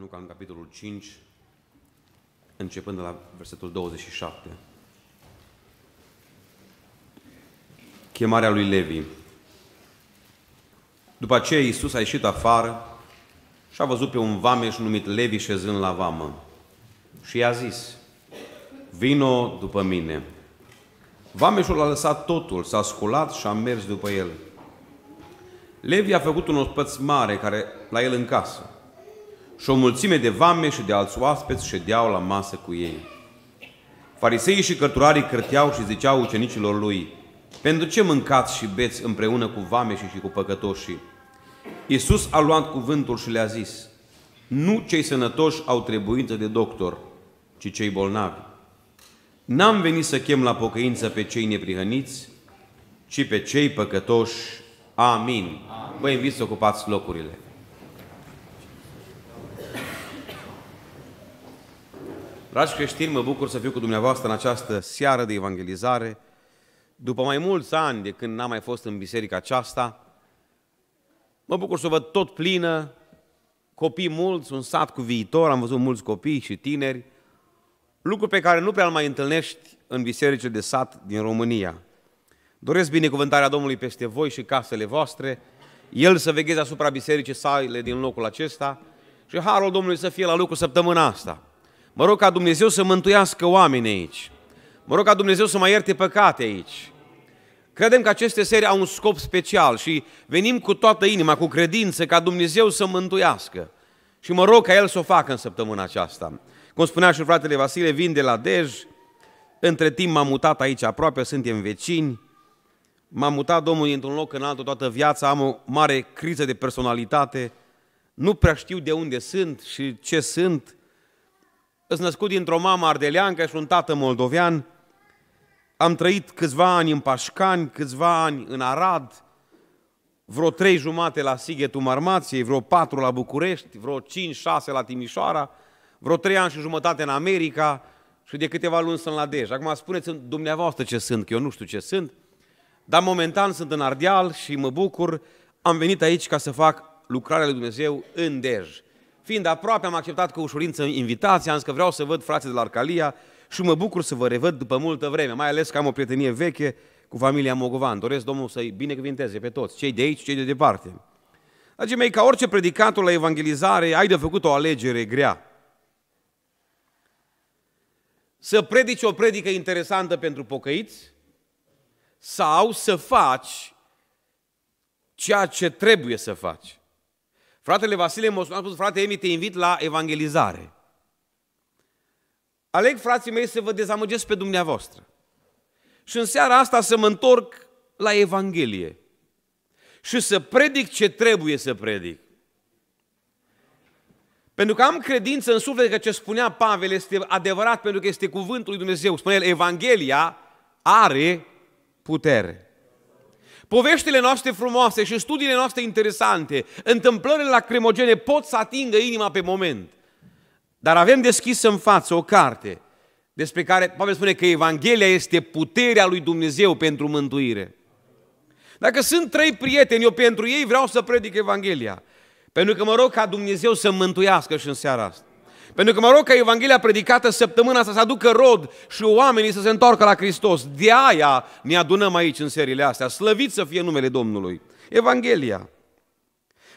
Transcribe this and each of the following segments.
Luca, în capitolul 5, începând de la versetul 27. Chemarea lui Levi. După aceea Iisus a ieșit afară și a văzut pe un vameș numit Levi șezând la vamă. Și i-a zis, vino după mine. Vameșul a lăsat totul, s-a sculat și a mers după el. Levi a făcut un ospăț mare care la el în casă și o mulțime de vame și de alți oaspeți ședeau la masă cu ei. Fariseii și cărturarii cărteau și ziceau ucenicilor lui, Pentru ce mâncați și beți împreună cu vame și, și cu păcătoșii? Iisus a luat cuvântul și le-a zis, Nu cei sănătoși au trebuință de doctor, ci cei bolnavi. N-am venit să chem la pocăință pe cei neprihăniți, ci pe cei păcătoși. Amin. Amin. Vă invit să ocupați locurile. Dragi creștini, mă bucur să fiu cu dumneavoastră în această seară de evangelizare. După mai mulți ani de când n-am mai fost în biserica aceasta, mă bucur să văd tot plină, copii mulți, un sat cu viitor, am văzut mulți copii și tineri, lucru pe care nu prea îl mai întâlnești în bisericile de sat din România. Doresc binecuvântarea Domnului peste voi și casele voastre, El să vegheze asupra bisericii sale din locul acesta și harul Domnului să fie la lucru săptămâna asta – Mă rog ca Dumnezeu să mântuiască oamenii aici. Mă rog ca Dumnezeu să mai ierte păcate aici. Credem că aceste serii au un scop special și venim cu toată inima, cu credință, ca Dumnezeu să mântuiască. Și mă rog ca El să o facă în săptămâna aceasta. Cum spunea și fratele Vasile, vin de la Dej, între timp m-am mutat aici aproape, suntem vecini, m-am mutat Domnul dintr-un loc în altul toată viața, am o mare criză de personalitate, nu prea știu de unde sunt și ce sunt, sunt născut dintr-o mamă ardeleancă și un tată moldovean. Am trăit câțiva ani în Pașcani, câțiva ani în Arad, vreo trei jumate la Sighetul Marmației, vreo patru la București, vreo cinci, șase la Timișoara, vreo trei ani și jumătate în America și de câteva luni sunt la Dej. Acum spuneți dumneavoastră ce sunt, că eu nu știu ce sunt, dar momentan sunt în Ardeal și mă bucur. Am venit aici ca să fac lucrarea lui Dumnezeu în Dej. Fiind aproape, am acceptat cu ușurință invitația, am zis că vreau să văd frații de la Arcalia și mă bucur să vă revăd după multă vreme, mai ales că am o prietenie veche cu familia Mogovan. Doresc Domnul să-i binecuvinteze pe toți, cei de aici, cei de departe. Dragii mei, ca orice predicator la evangelizare, ai de făcut o alegere grea. Să predici o predică interesantă pentru pocăiți sau să faci ceea ce trebuie să faci. Fratele Vasile Mosu, a spus, frate Emi, te invit la evangelizare. Aleg, frații mei, să vă dezamăgesc pe dumneavoastră. Și în seara asta să mă întorc la Evanghelie. Și să predic ce trebuie să predic. Pentru că am credință în suflet că ce spunea Pavel este adevărat pentru că este cuvântul lui Dumnezeu. Spune el, Evanghelia are putere. Poveștile noastre frumoase și studiile noastre interesante, întâmplările lacrimogene pot să atingă inima pe moment. Dar avem deschis în față o carte despre care Pavel spune că Evanghelia este puterea lui Dumnezeu pentru mântuire. Dacă sunt trei prieteni, eu pentru ei vreau să predic Evanghelia. Pentru că mă rog ca Dumnezeu să mântuiască și în seara asta. Pentru că mă rog ca Evanghelia predicată săptămâna asta să aducă rod și oamenii să se întoarcă la Hristos. De aia ne adunăm aici în seriile astea. Slăvit să fie numele Domnului. Evanghelia.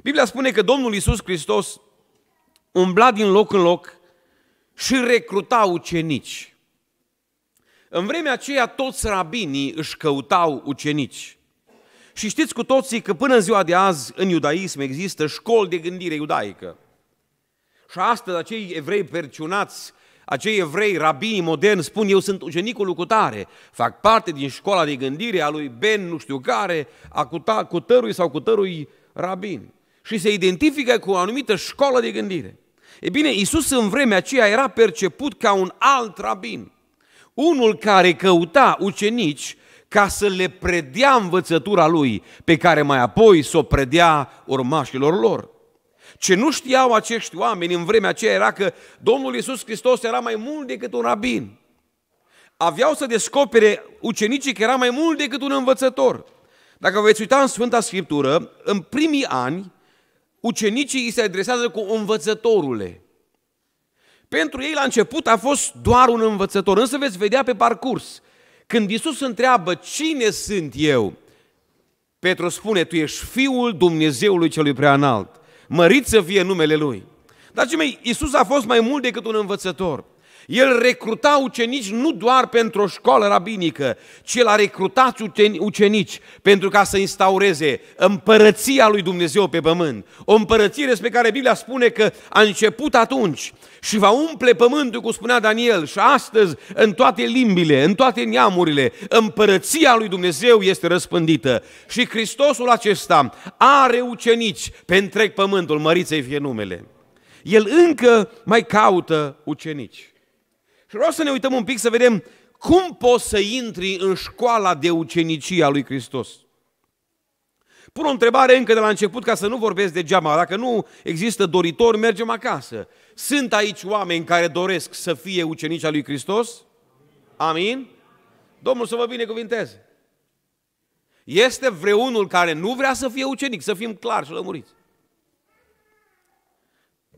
Biblia spune că Domnul Iisus Hristos umbla din loc în loc și recruta ucenici. În vremea aceea toți rabinii își căutau ucenici. Și știți cu toții că până în ziua de azi în iudaism există școli de gândire iudaică. Și astăzi acei evrei perciunați, acei evrei, rabii moderni, spun eu sunt ucenicul lui Cutare, fac parte din școala de gândire a lui Ben nu știu care, a cuta, cutărui sau cutărui rabin. Și se identifică cu o anumită școală de gândire. E bine, Isus în vremea aceea era perceput ca un alt rabin, unul care căuta ucenici ca să le predea învățătura lui, pe care mai apoi să o predea urmașilor lor. Ce nu știau acești oameni în vremea aceea era că Domnul Iisus Hristos era mai mult decât un rabin. Aveau să descopere ucenicii că era mai mult decât un învățător. Dacă veți uita în Sfânta Scriptură, în primii ani, ucenicii îi se adresează cu învățătorule. Pentru ei la început a fost doar un învățător, însă veți vedea pe parcurs. Când Iisus întreabă cine sunt eu, Petru spune, tu ești Fiul Dumnezeului Celui Preanalt mărit să fie numele Lui. Dragii mei, iisus a fost mai mult decât un învățător. El recruta ucenici nu doar pentru o școală rabinică, ci el a recrutat ucenici pentru ca să instaureze împărăția lui Dumnezeu pe pământ. O împărăție despre care Biblia spune că a început atunci și va umple pământul, cum spunea Daniel, și astăzi în toate limbile, în toate neamurile, împărăția lui Dumnezeu este răspândită. Și Hristosul acesta are ucenici pe întreg pământul, măriței fie numele. El încă mai caută ucenici. Și vreau să ne uităm un pic să vedem cum poți să intri în școala de ucenicie a lui Hristos. Pun o întrebare încă de la început ca să nu vorbesc degeaba. Dacă nu există doritor, mergem acasă. Sunt aici oameni care doresc să fie ucenici al lui Hristos? Amin? Domnul să vă binecuvinteze. Este vreunul care nu vrea să fie ucenic, să fim clari și lămuriți.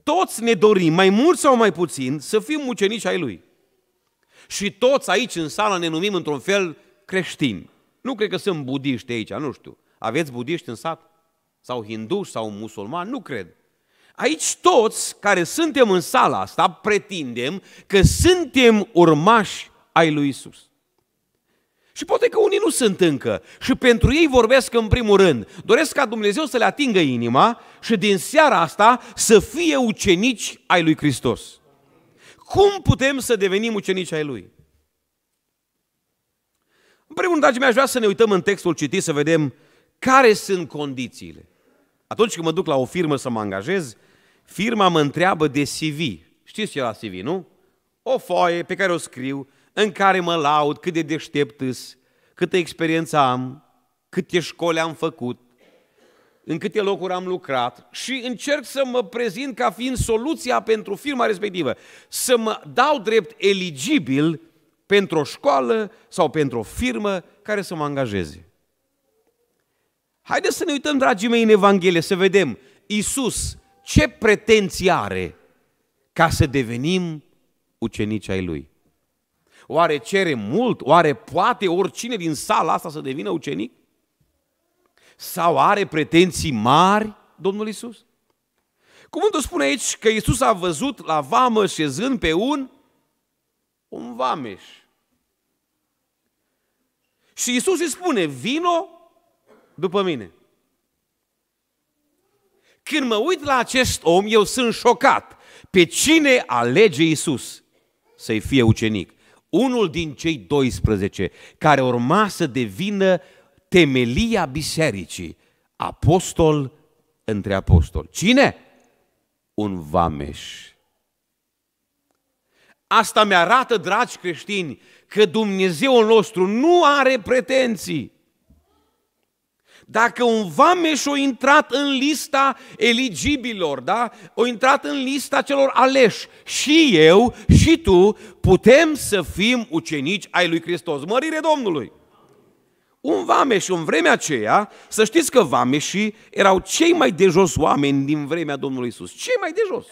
Toți ne dorim, mai mult sau mai puțin, să fim ucenici ai Lui. Și toți aici în sală ne numim într-un fel creștini. Nu cred că sunt budiști aici, nu știu. Aveți budiști în sat? Sau hinduși, sau musulmani? Nu cred. Aici toți care suntem în sala asta pretindem că suntem urmași ai lui Isus. Și poate că unii nu sunt încă. Și pentru ei vorbesc în primul rând. Doresc ca Dumnezeu să le atingă inima și din seara asta să fie ucenici ai lui Hristos. Cum putem să devenim ucenici ai Lui? În primul rând, dragii mei, aș vrea să ne uităm în textul citit să vedem care sunt condițiile. Atunci când mă duc la o firmă să mă angajez, firma mă întreabă de CV. Știți ce e la CV, nu? O foaie pe care o scriu, în care mă laud, cât de deștept câtă experiență am, câte școli am făcut, în câte locuri am lucrat și încerc să mă prezint ca fiind soluția pentru firma respectivă, să mă dau drept eligibil pentru o școală sau pentru o firmă care să mă angajeze. Haideți să ne uităm, dragii mei, în Evanghelie, să vedem Iisus ce pretenții are ca să devenim ucenici ai Lui. Oare cere mult? Oare poate oricine din sala asta să devină ucenic? Sau are pretenții mari Domnul Isus? Cuvântul spune aici că Isus a văzut la vamă șezând pe un, un vameș. Și Isus îi spune, vino după mine. Când mă uit la acest om, eu sunt șocat. Pe cine alege Isus să-i fie ucenic? Unul din cei 12 care urma să devină temelia bisericii, apostol între apostoli. Cine? Un vameș. Asta mi-arată, dragi creștini, că Dumnezeul nostru nu are pretenții. Dacă un vameș a intrat în lista eligibilor, da? O intrat în lista celor aleși. Și eu, și tu putem să fim ucenici ai lui Hristos. Mărire Domnului! un vameș în vremea aceea, să știți că vameșii erau cei mai de jos oameni din vremea Domnului Isus. Cei mai de jos.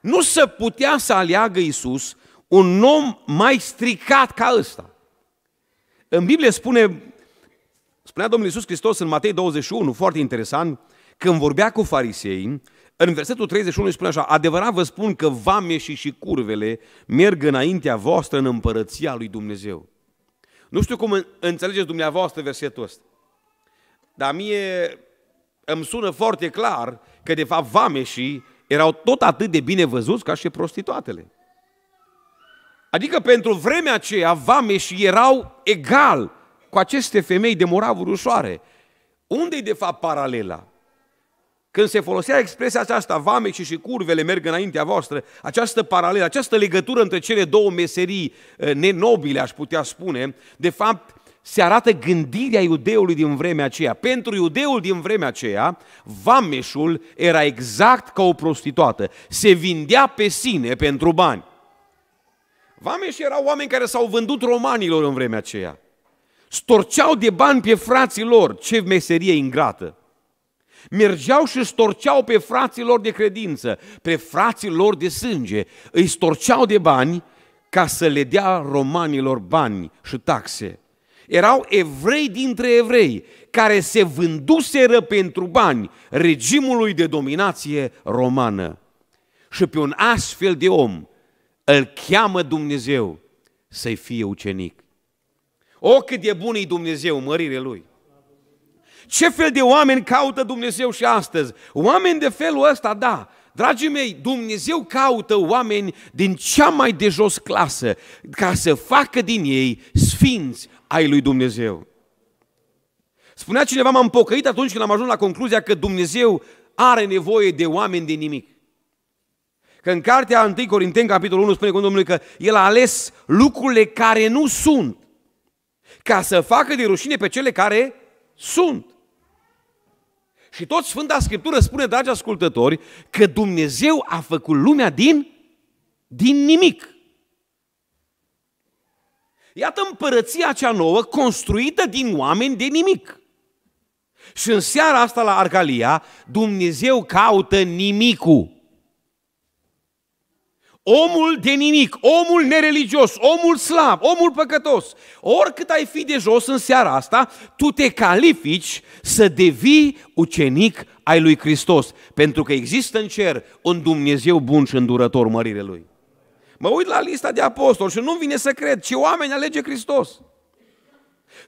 Nu se putea să aleagă Isus un om mai stricat ca ăsta. În Biblie spune, spunea Domnul Isus Hristos în Matei 21, foarte interesant, când vorbea cu farisei, în versetul 31 îi spune așa, adevărat vă spun că vameșii și curvele merg înaintea voastră în împărăția lui Dumnezeu. Nu știu cum înțelegeți dumneavoastră versetul ăsta, dar mie îmi sună foarte clar că de fapt vameșii erau tot atât de bine văzuți ca și prostituatele. Adică pentru vremea aceea vameșii erau egal cu aceste femei de moravuri ușoare. Unde-i de fapt paralela? Când se folosea expresia aceasta, vamecii și curvele merg înaintea voastră, această paralelă, această legătură între cele două meserii eh, nenobile, aș putea spune, de fapt se arată gândirea iudeului din vremea aceea. Pentru iudeul din vremea aceea, vameșul era exact ca o prostituată. Se vindea pe sine pentru bani. Vameșii erau oameni care s-au vândut romanilor în vremea aceea. Storceau de bani pe frații lor. Ce meserie ingrată! Mergeau și storceau pe frații lor de credință, pe frații lor de sânge, îi storceau de bani ca să le dea romanilor bani și taxe. Erau evrei dintre evrei care se vânduseră pentru bani regimului de dominație romană. Și pe un astfel de om îl cheamă Dumnezeu să-i fie ucenic. O, cât de bun e Dumnezeu, mărire Lui! Ce fel de oameni caută Dumnezeu și astăzi? Oameni de felul ăsta, da, Dragii mei, Dumnezeu caută oameni din cea mai de jos clasă ca să facă din ei sfinți ai lui Dumnezeu. Spunea cineva, m-am pocăit atunci când am ajuns la concluzia că Dumnezeu are nevoie de oameni de nimic. Că în cartea 1 Corinteni, capitolul 1, spune cu Domnului că El a ales lucrurile care nu sunt ca să facă de rușine pe cele care sunt. Și tot Sfânta Scriptură spune, dragi ascultători, că Dumnezeu a făcut lumea din, din nimic. Iată împărăția cea nouă construită din oameni de nimic. Și în seara asta la Argalia, Dumnezeu caută nimicul omul de nimic, omul nereligios, omul slab, omul păcătos, oricât ai fi de jos în seara asta, tu te califici să devii ucenic ai lui Hristos, pentru că există în cer un Dumnezeu bun și îndurător mărire lui. Mă uit la lista de apostoli și nu vine să cred ce oameni alege Hristos.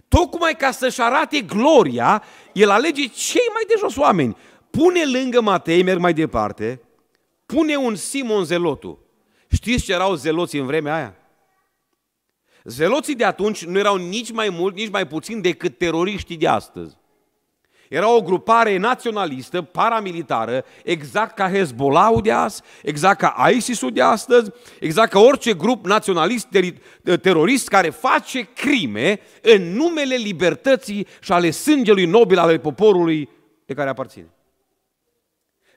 Tocmai ca să-și arate gloria, el alege cei mai de jos oameni. Pune lângă Matei, merg mai departe, pune un Simon Zelotul Știți ce erau zeloții în vremea aia? Zeloții de atunci nu erau nici mai mult, nici mai puțin decât teroriștii de astăzi. Era o grupare naționalistă, paramilitară, exact ca Hezbollah de azi, exact ca ISIS-ul de astăzi, exact ca orice grup naționalist terorist care face crime în numele libertății și ale sângelui nobil ale poporului de care aparține.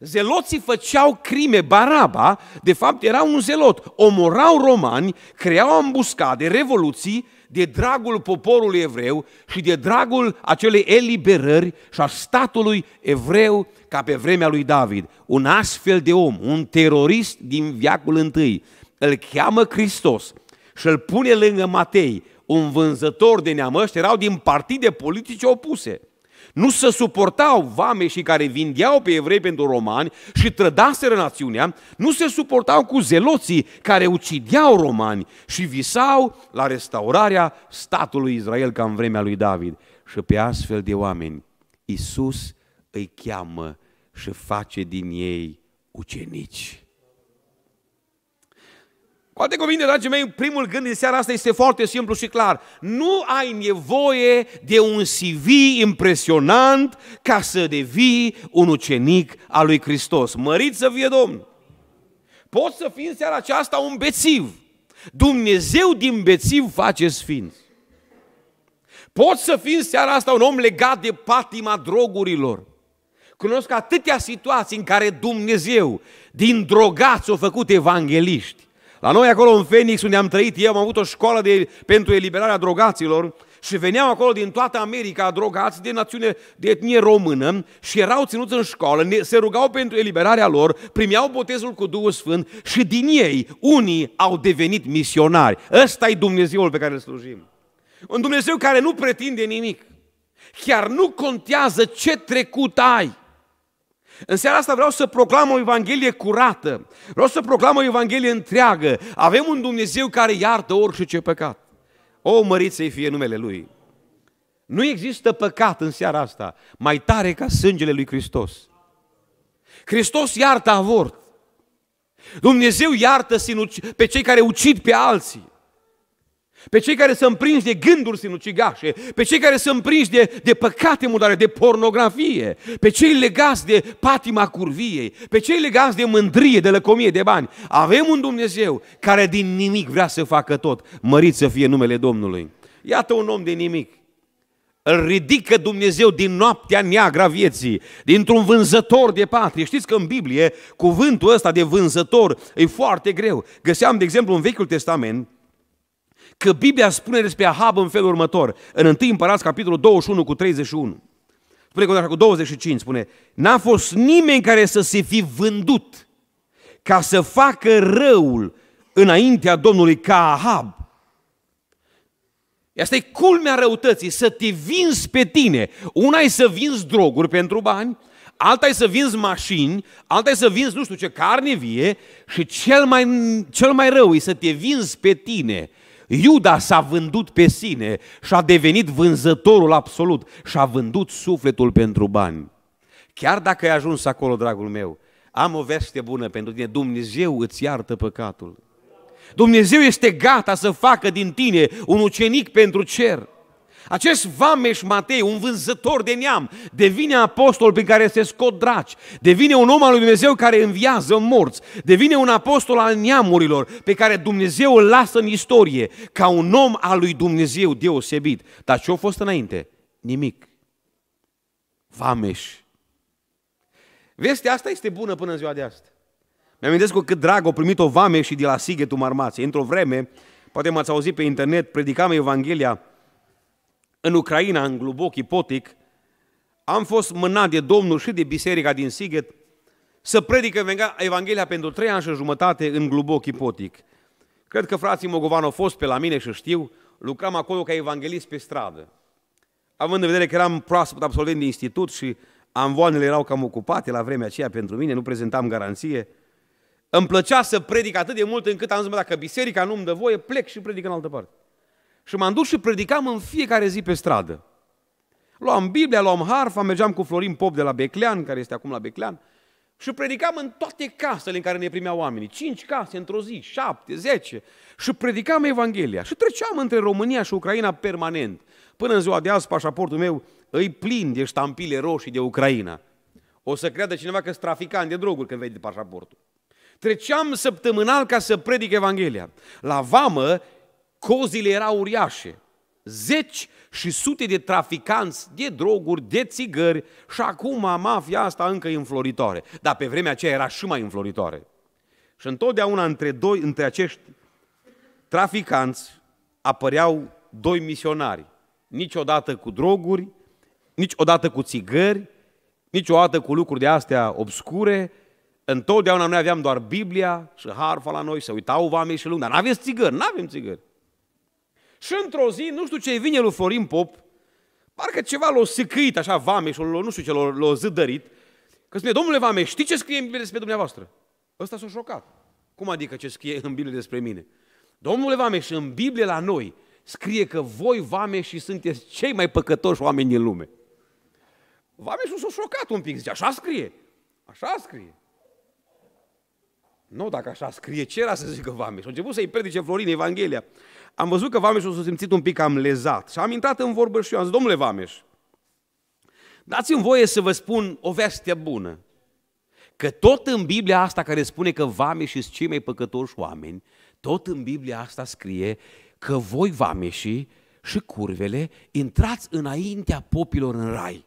Zeloții făceau crime, Baraba, de fapt era un zelot, omorau romani, creau ambuscade, revoluții, de dragul poporului evreu și de dragul acelei eliberări și a statului evreu ca pe vremea lui David. Un astfel de om, un terorist din viacul întâi, îl cheamă Hristos și îl pune lângă Matei, un vânzător de neamăști, erau din partide politice opuse – nu se suportau și care vindeau pe evrei pentru romani și trădaseră națiunea, nu se suportau cu zeloții care ucideau romani și visau la restaurarea statului Israel ca în vremea lui David. Și pe astfel de oameni, Isus îi cheamă și face din ei ucenici. Cu alte cuvinte, dragii mei, primul gând din seara asta este foarte simplu și clar. Nu ai nevoie de un CV impresionant ca să devii un ucenic al lui Hristos. Mărit să fie Domnul! Poți să fii în seara aceasta un bețiv. Dumnezeu din bețiv face sfinți. Poți să fii în seara asta un om legat de patima drogurilor. Cunosc atâtea situații în care Dumnezeu din drogați au făcut evangeliști la noi acolo în Phoenix, unde am trăit eu, am avut o școală de, pentru eliberarea drogaților și veneau acolo din toată America drogați de națiune, de etnie română și erau ținuți în școală, se rugau pentru eliberarea lor, primeau botezul cu Duhul Sfânt și din ei unii au devenit misionari. ăsta e Dumnezeul pe care îl slujim. Un Dumnezeu care nu pretinde nimic. Chiar nu contează ce trecut ai. În seara asta vreau să proclam o Evanghelie curată, vreau să proclam o Evanghelie întreagă. Avem un Dumnezeu care iartă orice păcat. O, mărit să-i fie numele Lui! Nu există păcat în seara asta mai tare ca sângele lui Hristos. Hristos iartă avort. Dumnezeu iartă pe cei care ucid pe alții pe cei care sunt prinși de gânduri sinucigașe, pe cei care sunt prinși de, de păcate murdare, de pornografie, pe cei legați de patima curviei, pe cei legați de mândrie, de lăcomie, de bani. Avem un Dumnezeu care din nimic vrea să facă tot. Mărit să fie numele Domnului. Iată un om de nimic. Îl ridică Dumnezeu din noaptea neagră a vieții, dintr-un vânzător de patrie. Știți că în Biblie cuvântul ăsta de vânzător e foarte greu. Găseam, de exemplu, în Vechiul Testament, Că Biblia spune despre Ahab în felul următor. În 1 Împărați, capitolul 21 cu 31. Spune că cu 25, spune, n-a fost nimeni care să se fi vândut ca să facă răul înaintea Domnului ca Ahab. Asta e culmea răutății, să te vinzi pe tine. Una e să vinzi droguri pentru bani, alta e să vinzi mașini, alta e să vinzi nu știu ce carne vie și cel mai, cel mai rău e să te vinzi pe tine Iuda s-a vândut pe sine și a devenit vânzătorul absolut și a vândut sufletul pentru bani. Chiar dacă ai ajuns acolo, dragul meu, am o veste bună pentru tine. Dumnezeu îți iartă păcatul. Dumnezeu este gata să facă din tine un ucenic pentru cer. Acest Vameș Matei, un vânzător de neam, devine apostol prin care se scot draci, devine un om al lui Dumnezeu care înviază morți, devine un apostol al neamurilor pe care Dumnezeu îl lasă în istorie ca un om al lui Dumnezeu deosebit. Dar ce a fost înainte? Nimic. Vameș. Vestea asta este bună până în ziua de astăzi. Mi-amintesc cu cât drag o primit-o Vameș și de la Sighetul Marmației. Într-o vreme, poate m-ați auzit pe internet, predicam Evanghelia în Ucraina, în Gluboc, Potic, am fost mânat de Domnul și de biserica din Sighet să predică Evanghelia pentru trei ani și jumătate în Gluboc, Potic. Cred că frații Mogovan au fost pe la mine și știu, lucram acolo ca evanghelist pe stradă. Având în vedere că eram proaspăt absolvent de institut și amvoanele erau cam ocupate la vremea aceea pentru mine, nu prezentam garanție, îmi plăcea să predic atât de mult încât am zis, dacă biserica nu-mi dă voie, plec și predic în altă parte. Și m-am dus și predicam în fiecare zi pe stradă. Luam Biblia, luam harfa, mergeam cu Florin Pop de la Beclean, care este acum la Beclean, și predicam în toate casele în care ne primeau oamenii. Cinci case într-o zi, șapte, zece. Și predicam Evanghelia. Și treceam între România și Ucraina permanent. Până în ziua de azi, pașaportul meu îi plin de ștampile roșii de Ucraina. O să creadă cineva că sunt traficant de droguri când vede pașaportul. Treceam săptămânal ca să predic Evanghelia. La vamă Cozile erau uriașe. Zeci și sute de traficanți de droguri, de țigări și acum mafia asta încă e înfloritoare. Dar pe vremea aceea era și mai înfloritoare. Și întotdeauna între, doi, între acești traficanți apăreau doi misionari. Niciodată cu droguri, niciodată cu țigări, niciodată cu lucruri de astea obscure. Întotdeauna noi aveam doar Biblia și harfa la noi, se uitau vame și lumea. dar n-aveți țigări, n-avem țigări. Și într-o zi, nu știu ce vine lui Florin Pop, parcă ceva l a săcăit așa vame și nu știu ce l a zădărit, că spune, domnule vame, știi ce scrie în Biblie despre dumneavoastră? Ăsta s-a șocat. Cum adică ce scrie în Biblie despre mine? Domnule vame, și în Biblie la noi scrie că voi vame și sunteți cei mai păcătoși oameni din lume. și s-a șocat un pic, zice, așa scrie, așa scrie. Nu, dacă așa scrie, ce era să zică Și A început să-i predice Florin Evanghelia. Am văzut că Vameșul s-a simțit un pic am lezat și am intrat în vorbă și eu am zis, domnule Vameș, dați-mi voie să vă spun o veste bună. Că tot în Biblia asta care spune că vameșii sunt cei mai păcătoși oameni, tot în Biblia asta scrie că voi vameșii și curvele intrați înaintea popilor în rai.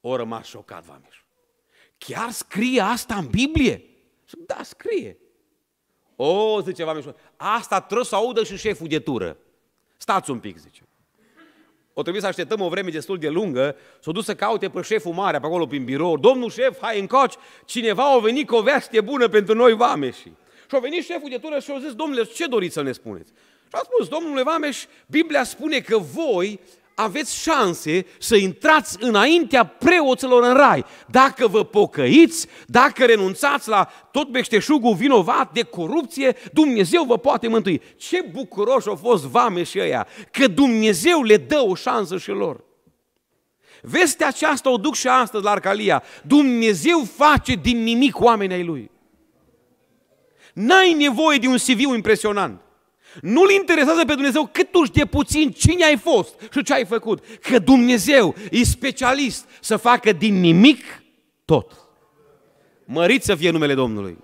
O rămas șocat Vameș. Chiar scrie asta în Biblie? Da, scrie. O, zice vameșul, asta trebuie să audă și șeful de tură. Stați un pic, zice. O trebuie să așteptăm o vreme destul de lungă, s-o dus să caute pe șeful mare pe acolo prin birou. Domnul șef, hai încoci, cineva a venit cu o veste bună pentru noi vameși. Și a venit șeful de tură și a zis, domnule, ce doriți să ne spuneți? Și a spus, domnule Vameș, Biblia spune că voi aveți șanse să intrați înaintea preoților în rai. Dacă vă pocăiți, dacă renunțați la tot meșteșugul vinovat de corupție, Dumnezeu vă poate mântui. Ce bucuroși au fost vame și ăia, că Dumnezeu le dă o șansă și lor. Vestea aceasta o duc și astăzi la Arcalia. Dumnezeu face din nimic oamenii Lui. N-ai nevoie de un CV impresionant. Nu-L interesează pe Dumnezeu cât tu de puțin cine ai fost și ce ai făcut. Că Dumnezeu e specialist să facă din nimic tot. Mărit să fie numele Domnului.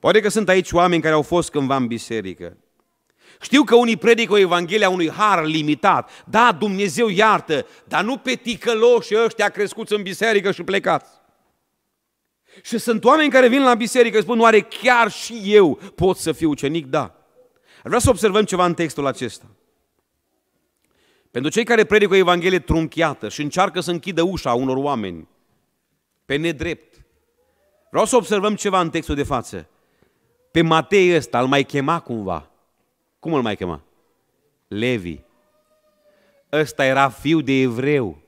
Poate că sunt aici oameni care au fost cândva în biserică. Știu că unii predică o Evanghelie a unui har limitat. Da, Dumnezeu iartă, dar nu pe ticăloșii ăștia crescuți în biserică și plecați. Și sunt oameni care vin la biserică și spun, oare chiar și eu pot să fiu ucenic? Da. Ar vrea să observăm ceva în textul acesta. Pentru cei care predică o Evanghelie trunchiată și încearcă să închidă ușa unor oameni pe nedrept, vreau să observăm ceva în textul de față. Pe Matei ăsta îl mai chema cumva. Cum îl mai chema? Levi. Ăsta era fiu de evreu.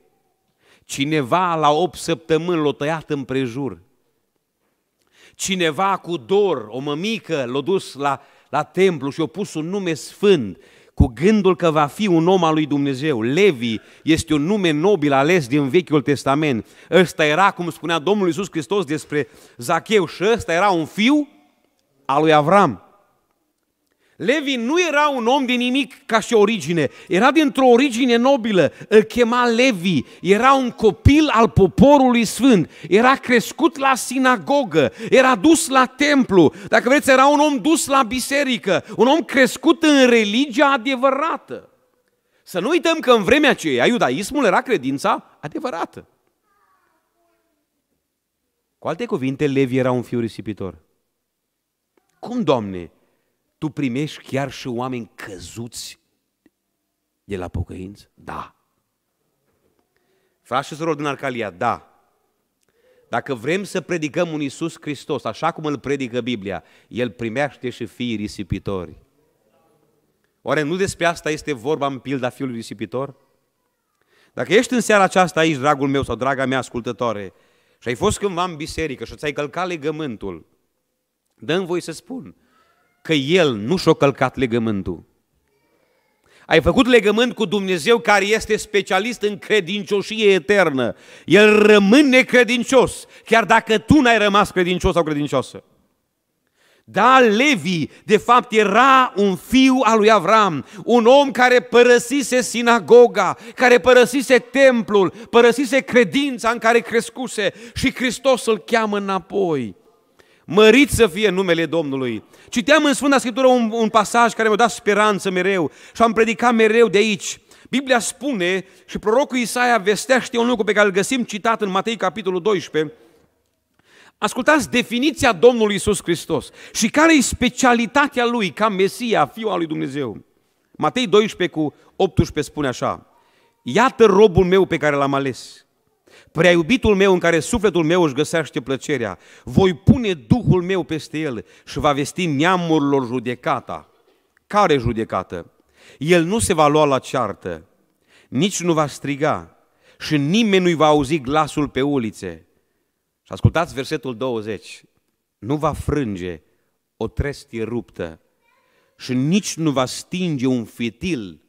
Cineva la 8 săptămâni l-a tăiat împrejur. Cineva cu dor, o mămică, l-a dus la la templu și a pus un nume sfânt, cu gândul că va fi un om al lui Dumnezeu. Levi este un nume nobil ales din Vechiul Testament. Ăsta era, cum spunea Domnul Iisus Hristos despre Zacheu, și ăsta era un fiu al lui Avram. Levi nu era un om din nimic ca și origine, era dintr-o origine nobilă, îl chema Levi, era un copil al poporului sfânt, era crescut la sinagogă, era dus la templu, dacă vreți era un om dus la biserică, un om crescut în religia adevărată. Să nu uităm că în vremea aceea iudaismul era credința adevărată. Cu alte cuvinte, Levi era un fiu risipitor. Cum, Doamne, tu primești chiar și oameni căzuți de la pocăință? Da. Frați și din Arcalia, da. Dacă vrem să predicăm un Iisus Hristos, așa cum îl predică Biblia, El primește și fiii risipitori. Oare nu despre asta este vorba în pilda fiului risipitor? Dacă ești în seara aceasta aici, dragul meu sau draga mea ascultătoare, și ai fost cândva în biserică și ți-ai călcat legământul, dă-mi voi să spun, că el nu și-a călcat legământul. Ai făcut legământ cu Dumnezeu care este specialist în credincioșie eternă. El rămâne credincios, chiar dacă tu n-ai rămas credincios sau credincioasă. Da, Levi, de fapt, era un fiu al lui Avram, un om care părăsise sinagoga, care părăsise templul, părăsise credința în care crescuse și Hristos îl cheamă înapoi. Mărit să fie numele Domnului. Citeam în Sfânta Scriptură un, un pasaj care mi-a dat speranță mereu și am predicat mereu de aici. Biblia spune și prorocul Isaia vestește un lucru pe care îl găsim citat în Matei capitolul 12. Ascultați definiția Domnului Isus Hristos și care e specialitatea lui ca Mesia, Fiul al lui Dumnezeu. Matei 12 cu 18 spune așa, Iată robul meu pe care l-am ales, prea iubitul meu în care sufletul meu își găsește plăcerea, voi pune Duhul meu peste el și va vesti neamurilor judecata. Care judecată? El nu se va lua la ceartă, nici nu va striga și nimeni nu-i va auzi glasul pe ulițe. Și ascultați versetul 20. Nu va frânge o trestie ruptă și nici nu va stinge un fitil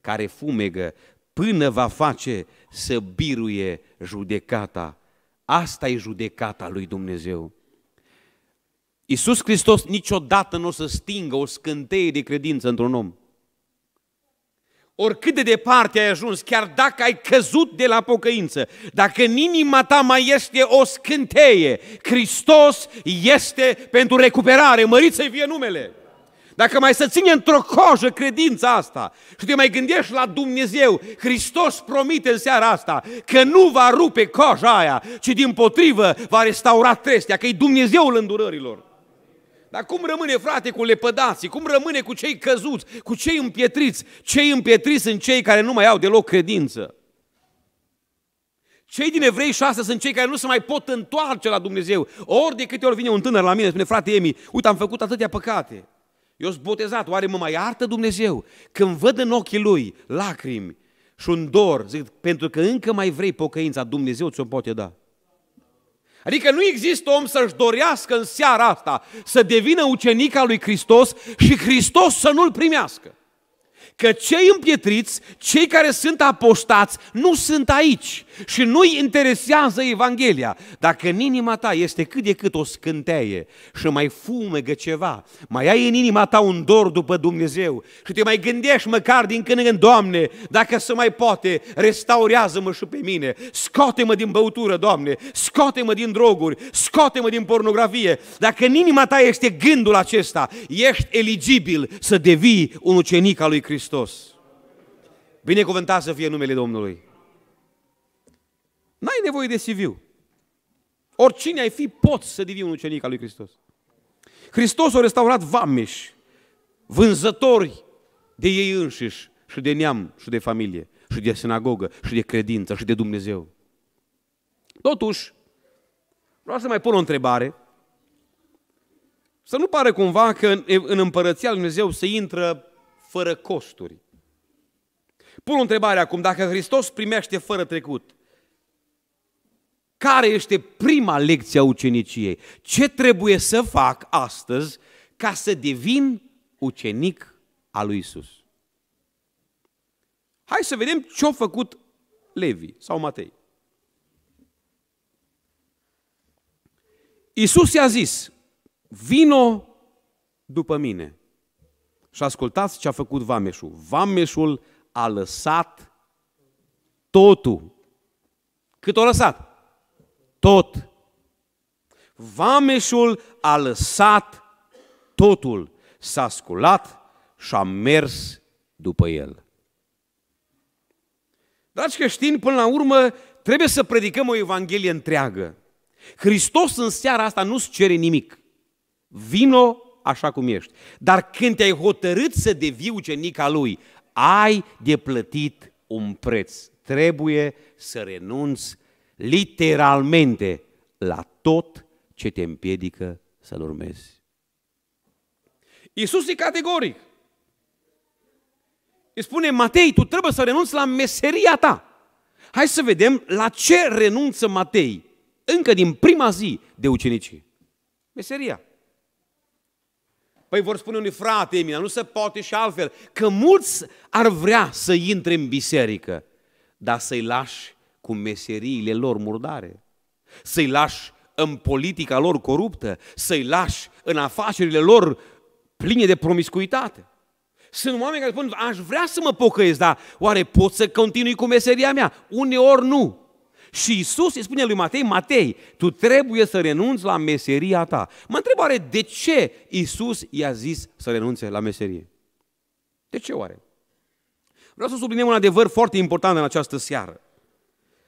care fumegă până va face să biruie judecata. Asta e judecata lui Dumnezeu. Iisus Hristos niciodată nu o să stingă o scânteie de credință într-un om. Oricât de departe ai ajuns, chiar dacă ai căzut de la pocăință, dacă în inima ta mai este o scânteie, Hristos este pentru recuperare, mărit să fie numele. Dacă mai să ține într-o cojă credința asta și te mai gândești la Dumnezeu, Hristos promite în seara asta că nu va rupe coja aia, ci din potrivă va restaura trestea, că e Dumnezeul îndurărilor. Dar cum rămâne, frate, cu lepădații? Cum rămâne cu cei căzuți, cu cei împietriți? Cei împietriți sunt cei care nu mai au deloc credință. Cei din Evrei 6 sunt cei care nu se mai pot întoarce la Dumnezeu. Ori de câte ori vine un tânăr la mine, spune, frate Emi, uite, am făcut atâtea păcate. Eu sunt botezat, oare mă mai iartă Dumnezeu? Când văd în ochii Lui lacrimi și un dor, zic, pentru că încă mai vrei pocăința, Dumnezeu ți-o poate da. Adică nu există om să-și dorească în seara asta să devină ucenic al lui Hristos și Hristos să nu-l primească că cei împietriți, cei care sunt apostați, nu sunt aici și nu-i interesează Evanghelia. Dacă în inima ta este cât de cât o scânteie și mai fumegă ceva, mai ai în inima ta un dor după Dumnezeu și te mai gândești măcar din când în când, Doamne, dacă se mai poate, restaurează-mă și pe mine, scoate-mă din băutură, Doamne, scoate-mă din droguri, scoate-mă din pornografie. Dacă în inima ta este gândul acesta, ești eligibil să devii un ucenic al lui Hristos. Hristos. Binecuvântat să fie numele Domnului. N-ai nevoie de civil. Oricine ai fi, poți să devii un ucenic al lui Hristos. Hristos a restaurat vameși, vânzători de ei înșiși și de neam și de familie și de sinagogă și de credință și de Dumnezeu. Totuși, vreau să mai pun o întrebare. Să nu pare cumva că în împărăția lui Dumnezeu se intră fără costuri. Pun întrebarea acum, dacă Hristos primește fără trecut, care este prima lecție a uceniciei? Ce trebuie să fac astăzi ca să devin ucenic al lui Isus? Hai să vedem ce a făcut Levi sau Matei. Isus i-a zis, vino după mine. Și ascultați ce a făcut Vameșul. Vameșul a lăsat totul. Cât o lăsat? Tot. Vameșul a lăsat totul. S-a sculat și a mers după el. Dragi creștini, până la urmă, trebuie să predicăm o Evanghelie întreagă. Hristos în seara asta nu-ți cere nimic. Vino așa cum ești. Dar când te-ai hotărât să devii ucenic al lui, ai de plătit un preț. Trebuie să renunți literalmente la tot ce te împiedică să-L urmezi. Iisus e categoric. Îi spune, Matei, tu trebuie să renunți la meseria ta. Hai să vedem la ce renunță Matei încă din prima zi de ucenicii. Meseria. Păi vor spune unii, frate, Emina, nu se poate și altfel, că mulți ar vrea să intre în biserică, dar să-i lași cu meseriile lor murdare, să-i lași în politica lor coruptă, să-i lași în afacerile lor pline de promiscuitate. Sunt oameni care spun, aș vrea să mă pocăiesc, dar oare pot să continui cu meseria mea? Uneori nu. Și Isus îi spune lui Matei, Matei, tu trebuie să renunți la meseria ta. Mă întreb oare de ce Isus i-a zis să renunțe la meserie? De ce oare? Vreau să subliniem un adevăr foarte important în această seară.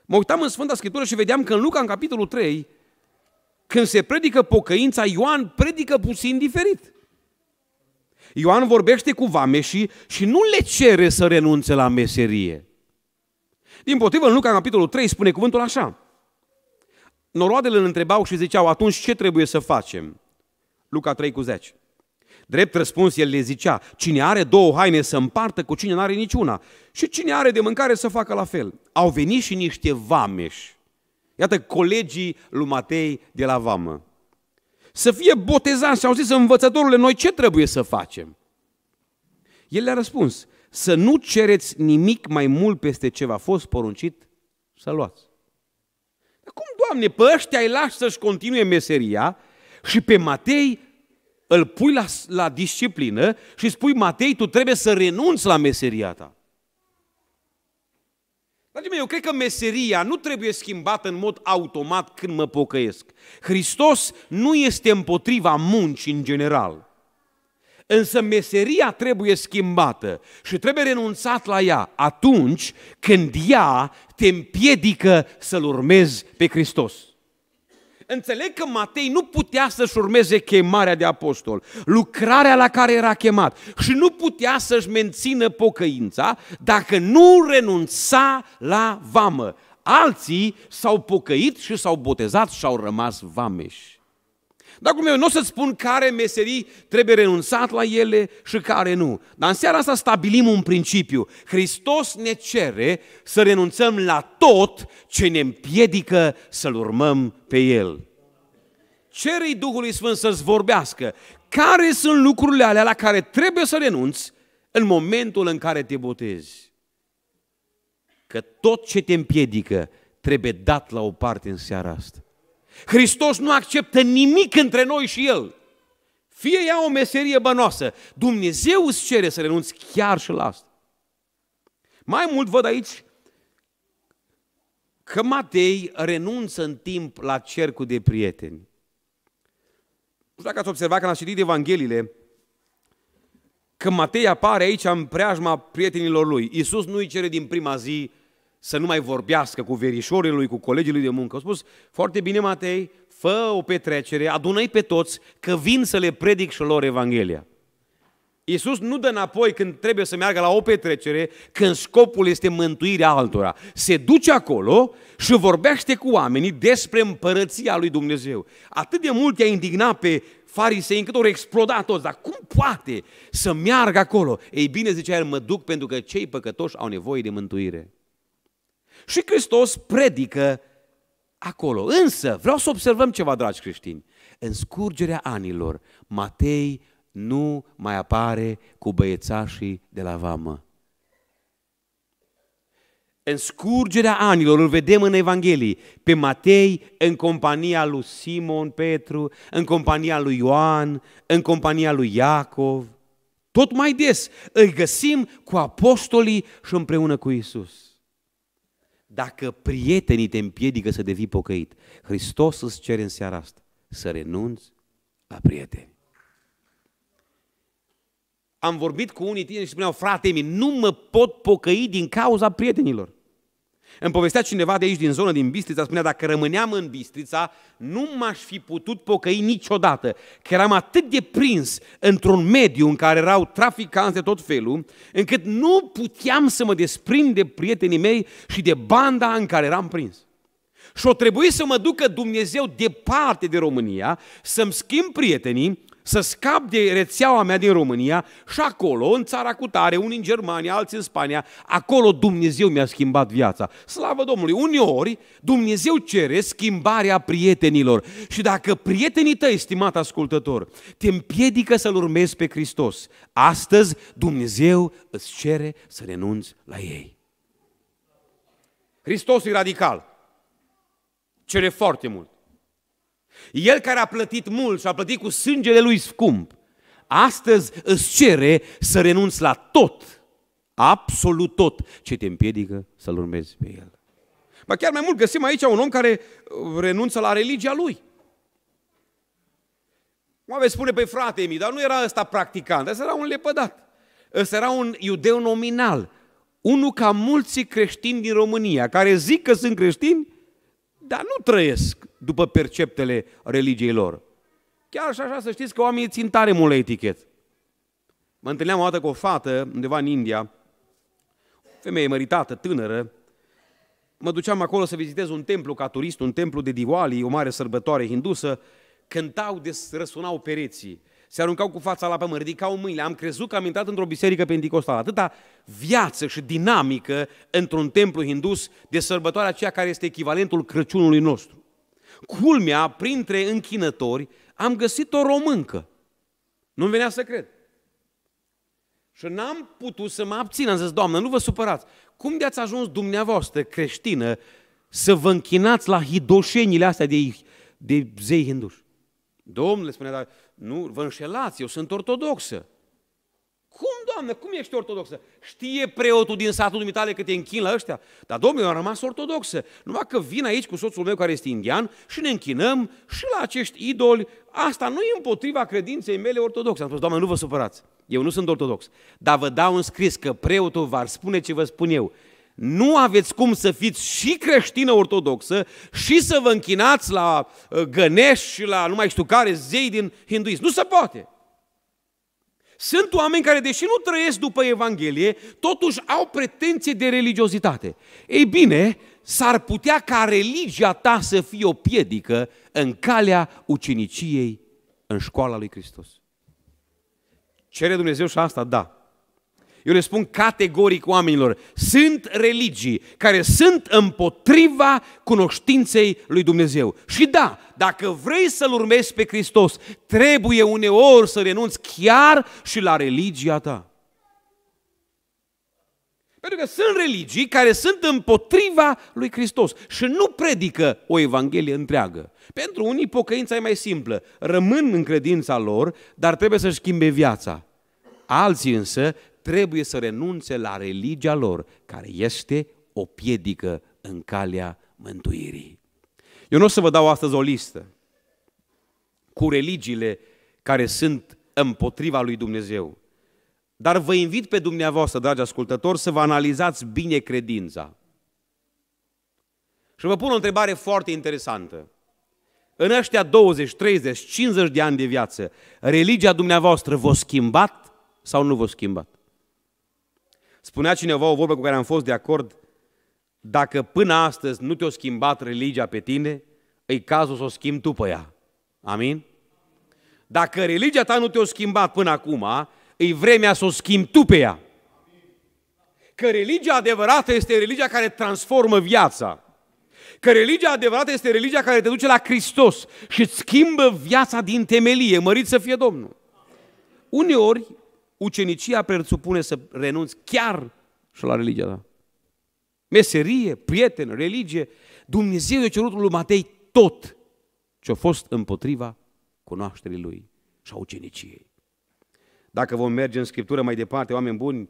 Mă uitam în Sfânta Scriptură și vedeam că în Luca, în capitolul 3, când se predică pocăința, Ioan predică puțin diferit. Ioan vorbește cu vameșii și nu le cere să renunțe la meserie. Din potrivă, în Luca, capitolul 3, spune cuvântul așa. Noroadele îl întrebau și ziceau, atunci ce trebuie să facem? Luca 3 cu 10. Drept răspuns, el le zicea, cine are două haine să împartă cu cine n-are niciuna și cine are de mâncare să facă la fel. Au venit și niște vameși. Iată colegii lui Matei de la Vamă. Să fie botezați și au zis învățătorule, noi ce trebuie să facem? El le-a răspuns, să nu cereți nimic mai mult peste ce v-a fost poruncit să luați. Dar cum, Doamne, pe ăștia îi lași să-și continue meseria și pe Matei îl pui la, la disciplină și spui, Matei, tu trebuie să renunți la meseria ta. Dragii mei, eu cred că meseria nu trebuie schimbată în mod automat când mă pocăiesc. Hristos nu este împotriva muncii în general însă meseria trebuie schimbată și trebuie renunțat la ea atunci când ea te împiedică să-L urmezi pe Hristos. Înțeleg că Matei nu putea să-și urmeze chemarea de apostol, lucrarea la care era chemat și nu putea să-și mențină pocăința dacă nu renunța la vamă. Alții s-au pocăit și s-au botezat și au rămas vameși. Dragul meu, nu o să spun care meserii trebuie renunțat la ele și care nu. Dar în seara asta stabilim un principiu. Hristos ne cere să renunțăm la tot ce ne împiedică să-L urmăm pe El. Cerei Duhului Sfânt să-ți vorbească care sunt lucrurile alea la care trebuie să renunți în momentul în care te botezi. Că tot ce te împiedică trebuie dat la o parte în seara asta. Hristos nu acceptă nimic între noi și El. Fie ea o meserie bănoasă. Dumnezeu îți cere să renunți chiar și la asta. Mai mult văd aici că Matei renunță în timp la cercul de prieteni. Nu știu dacă ați observat când ați citit Evangheliile, că Matei apare aici în preajma prietenilor lui. Iisus nu îi cere din prima zi să nu mai vorbească cu verișorii lui, cu colegii lui de muncă. Au spus, foarte bine Matei, fă o petrecere, adună pe toți, că vin să le predic și lor Evanghelia. Iisus nu dă înapoi când trebuie să meargă la o petrecere, când scopul este mântuirea altora. Se duce acolo și vorbește cu oamenii despre împărăția lui Dumnezeu. Atât de mult i-a indignat pe farisei încât au explodat toți. Dar cum poate să meargă acolo? Ei bine, zicea el, mă duc pentru că cei păcătoși au nevoie de mântuire. Și Hristos predică acolo. Însă, vreau să observăm ceva, dragi creștini. În scurgerea anilor, Matei nu mai apare cu băiețașii de la vamă. În scurgerea anilor îl vedem în Evanghelie, pe Matei în compania lui Simon Petru, în compania lui Ioan, în compania lui Iacov. Tot mai des îl găsim cu apostolii și împreună cu Isus dacă prietenii te împiedică să devii pocăit, Hristos îți cere în seara asta să renunți la prieteni. Am vorbit cu unii tineri și spuneau, frate mi, nu mă pot pocăi din cauza prietenilor. Îmi povestea cineva de aici din zonă, din Bistrița, spunea, dacă rămâneam în Bistrița, nu m-aș fi putut pocăi niciodată, că eram atât de prins într-un mediu în care erau traficanți de tot felul, încât nu puteam să mă desprind de prietenii mei și de banda în care eram prins. Și o trebuie să mă ducă Dumnezeu departe de România, să-mi schimb prietenii, să scap de rețeaua mea din România și acolo, în țara cu tare, unii în Germania, alții în Spania, acolo Dumnezeu mi-a schimbat viața. Slavă Domnului! Uneori Dumnezeu cere schimbarea prietenilor și dacă prietenii tăi, estimat ascultător, te împiedică să-L urmezi pe Hristos, astăzi Dumnezeu îți cere să renunți la ei. Hristos e radical. Cere foarte mult. El care a plătit mult și a plătit cu sângele lui scump, astăzi îți cere să renunți la tot, absolut tot, ce te împiedică să-L urmezi pe El. Ba chiar mai mult găsim aici un om care uh, renunță la religia lui. Oameni spune, pe păi, frate mi, dar nu era ăsta practicant, ăsta era un lepădat. Ăsta era un iudeu nominal. Unul ca mulți creștini din România, care zic că sunt creștini, dar nu trăiesc după perceptele religiei lor. Chiar și așa să știți că oamenii țin tare mult la etichet. Mă întâlneam o dată cu o fată undeva în India, femeie măritată, tânără, mă duceam acolo să vizitez un templu ca turist, un templu de Diwali, o mare sărbătoare hindusă, cântau, des, răsunau pereții se aruncau cu fața la pământ, ridicau mâinile. Am crezut că am intrat într-o biserică pentecostală. Atâta viață și dinamică într-un templu hindus de sărbătoarea aceea care este echivalentul Crăciunului nostru. Culmea, printre închinători, am găsit o româncă. nu venea să cred. Și n-am putut să mă abțin. Am zis, Doamnă, nu vă supărați. Cum de-ați ajuns dumneavoastră, creștină, să vă închinați la hidoșenile astea de, de zei hinduși? Domnule, spunea dar nu, vă înșelați, eu sunt ortodoxă. Cum, Doamne, cum ești ortodoxă? Știe preotul din satul dumitale că te închin la ăștia? Dar, domnule, eu am rămas ortodoxă. Numai că vin aici cu soțul meu care este indian și ne închinăm și la acești idoli. Asta nu e împotriva credinței mele ortodoxe. Am spus, Doamne, nu vă supărați. Eu nu sunt ortodox. Dar vă dau un scris că preotul va spune ce vă spun eu nu aveți cum să fiți și creștină ortodoxă și să vă închinați la uh, găneș și la nu mai știu care zei din hinduism. Nu se poate! Sunt oameni care, deși nu trăiesc după Evanghelie, totuși au pretenții de religiozitate. Ei bine, s-ar putea ca religia ta să fie o piedică în calea uceniciei în școala lui Hristos. Cere Dumnezeu și asta? Da. Eu le spun categoric oamenilor, sunt religii care sunt împotriva cunoștinței lui Dumnezeu. Și da, dacă vrei să-L urmezi pe Hristos, trebuie uneori să renunți chiar și la religia ta. Pentru că sunt religii care sunt împotriva lui Hristos și nu predică o evanghelie întreagă. Pentru unii pocăința e mai simplă. Rămân în credința lor, dar trebuie să-și schimbe viața. Alții însă trebuie să renunțe la religia lor, care este o piedică în calea mântuirii. Eu nu o să vă dau astăzi o listă cu religiile care sunt împotriva lui Dumnezeu, dar vă invit pe dumneavoastră, dragi ascultători, să vă analizați bine credința. Și vă pun o întrebare foarte interesantă. În ăștia 20, 30, 50 de ani de viață, religia dumneavoastră v-a schimbat sau nu v-a schimbat? Spunea cineva o vorbă cu care am fost de acord, dacă până astăzi nu te-o schimbat religia pe tine, e cazul să o schimbi tu pe ea. Amin? Dacă religia ta nu te-o schimbat până acum, e vremea să o schimbi tu pe ea. Că religia adevărată este religia care transformă viața. Că religia adevărată este religia care te duce la Hristos și îți schimbă viața din temelie, mărit să fie Domnul. Uneori, ucenicia presupune să renunți chiar și la religia ta. Meserie, prieten, religie. Dumnezeu i-a cerut lui Matei tot ce a fost împotriva cunoașterii lui și a uceniciei. Dacă vom merge în Scriptură mai departe, oameni buni,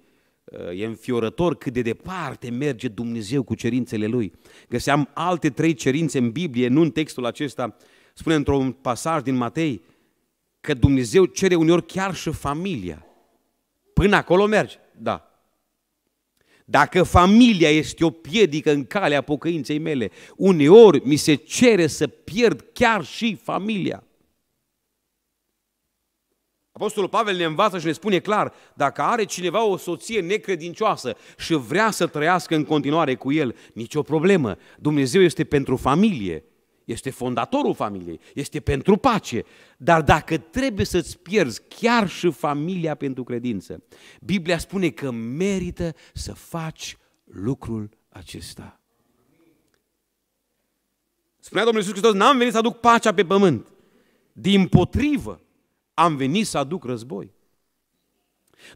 e înfiorător cât de departe merge Dumnezeu cu cerințele Lui. Găseam alte trei cerințe în Biblie, nu în textul acesta, spune într-un pasaj din Matei, că Dumnezeu cere uneori chiar și familia. Până acolo merge, da. Dacă familia este o piedică în calea pocăinței mele, uneori mi se cere să pierd chiar și familia. Apostolul Pavel ne învață și ne spune clar, dacă are cineva o soție necredincioasă și vrea să trăiască în continuare cu el, nicio problemă. Dumnezeu este pentru familie, este fondatorul familiei, este pentru pace. Dar dacă trebuie să-ți pierzi chiar și familia pentru credință, Biblia spune că merită să faci lucrul acesta. Spunea Domnul Iisus Hristos, n-am venit să aduc pacea pe pământ. Din potrivă, am venit să aduc război.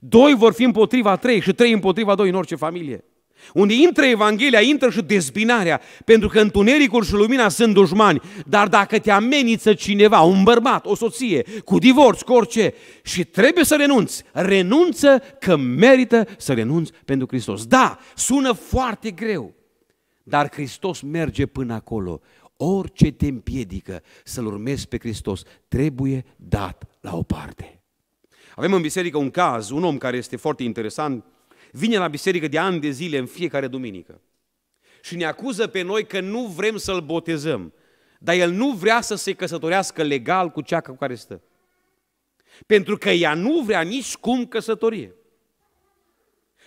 Doi vor fi împotriva trei și trei împotriva doi în orice familie. Unde intră Evanghelia, intră și dezbinarea, pentru că întunericul și lumina sunt dușmani. Dar dacă te amenință cineva, un bărbat, o soție, cu divorț, cu orice, și trebuie să renunți, renunță că merită să renunți pentru Hristos. Da, sună foarte greu, dar Hristos merge până acolo. Orice te împiedică să-L urmezi pe Hristos, trebuie dat la o parte. Avem în biserică un caz, un om care este foarte interesant, vine la biserică de ani de zile în fiecare duminică și ne acuză pe noi că nu vrem să-l botezăm, dar el nu vrea să se căsătorească legal cu cea cu care stă. Pentru că ea nu vrea nici cum căsătorie.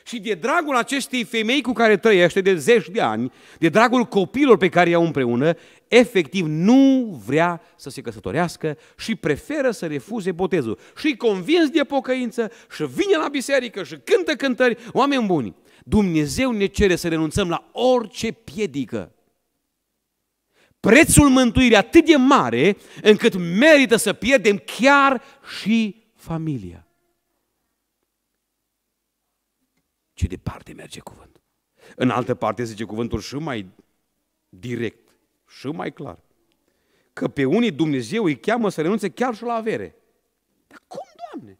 Și de dragul acestei femei cu care trăiește de zeci de ani, de dragul copilor pe care i-au împreună, efectiv nu vrea să se căsătorească și preferă să refuze botezul. Și convins de pocăință și vine la biserică și cântă cântări. Oameni buni, Dumnezeu ne cere să renunțăm la orice piedică. Prețul mântuirii atât de mare încât merită să pierdem chiar și familia. Ce departe merge cuvântul. În altă parte zice cuvântul și mai direct și mai clar, că pe unii Dumnezeu îi cheamă să renunțe chiar și la avere. Dar cum, Doamne?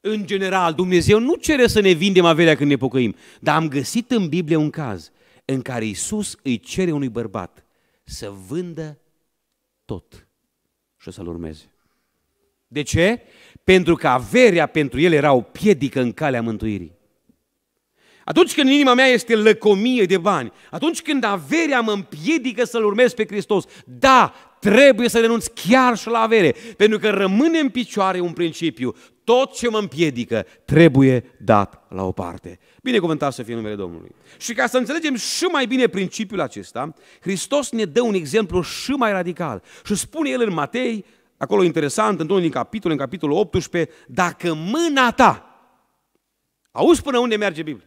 În general, Dumnezeu nu cere să ne vindem averea când ne pocăim, dar am găsit în Biblie un caz în care Isus îi cere unui bărbat să vândă tot și să-L urmeze. De ce? Pentru că averea pentru el era o piedică în calea mântuirii. Atunci când inima mea este lăcomie de bani, atunci când averea mă împiedică să-L urmez pe Hristos, da, trebuie să renunț chiar și la avere, pentru că rămâne în picioare un principiu. Tot ce mă împiedică trebuie dat la o parte. Binecuvântat să fie numele Domnului. Și ca să înțelegem și mai bine principiul acesta, Hristos ne dă un exemplu și mai radical. Și spune El în Matei, acolo interesant, într-unul din capitol, în capitolul 18, dacă mâna ta, auzi până unde merge Biblia,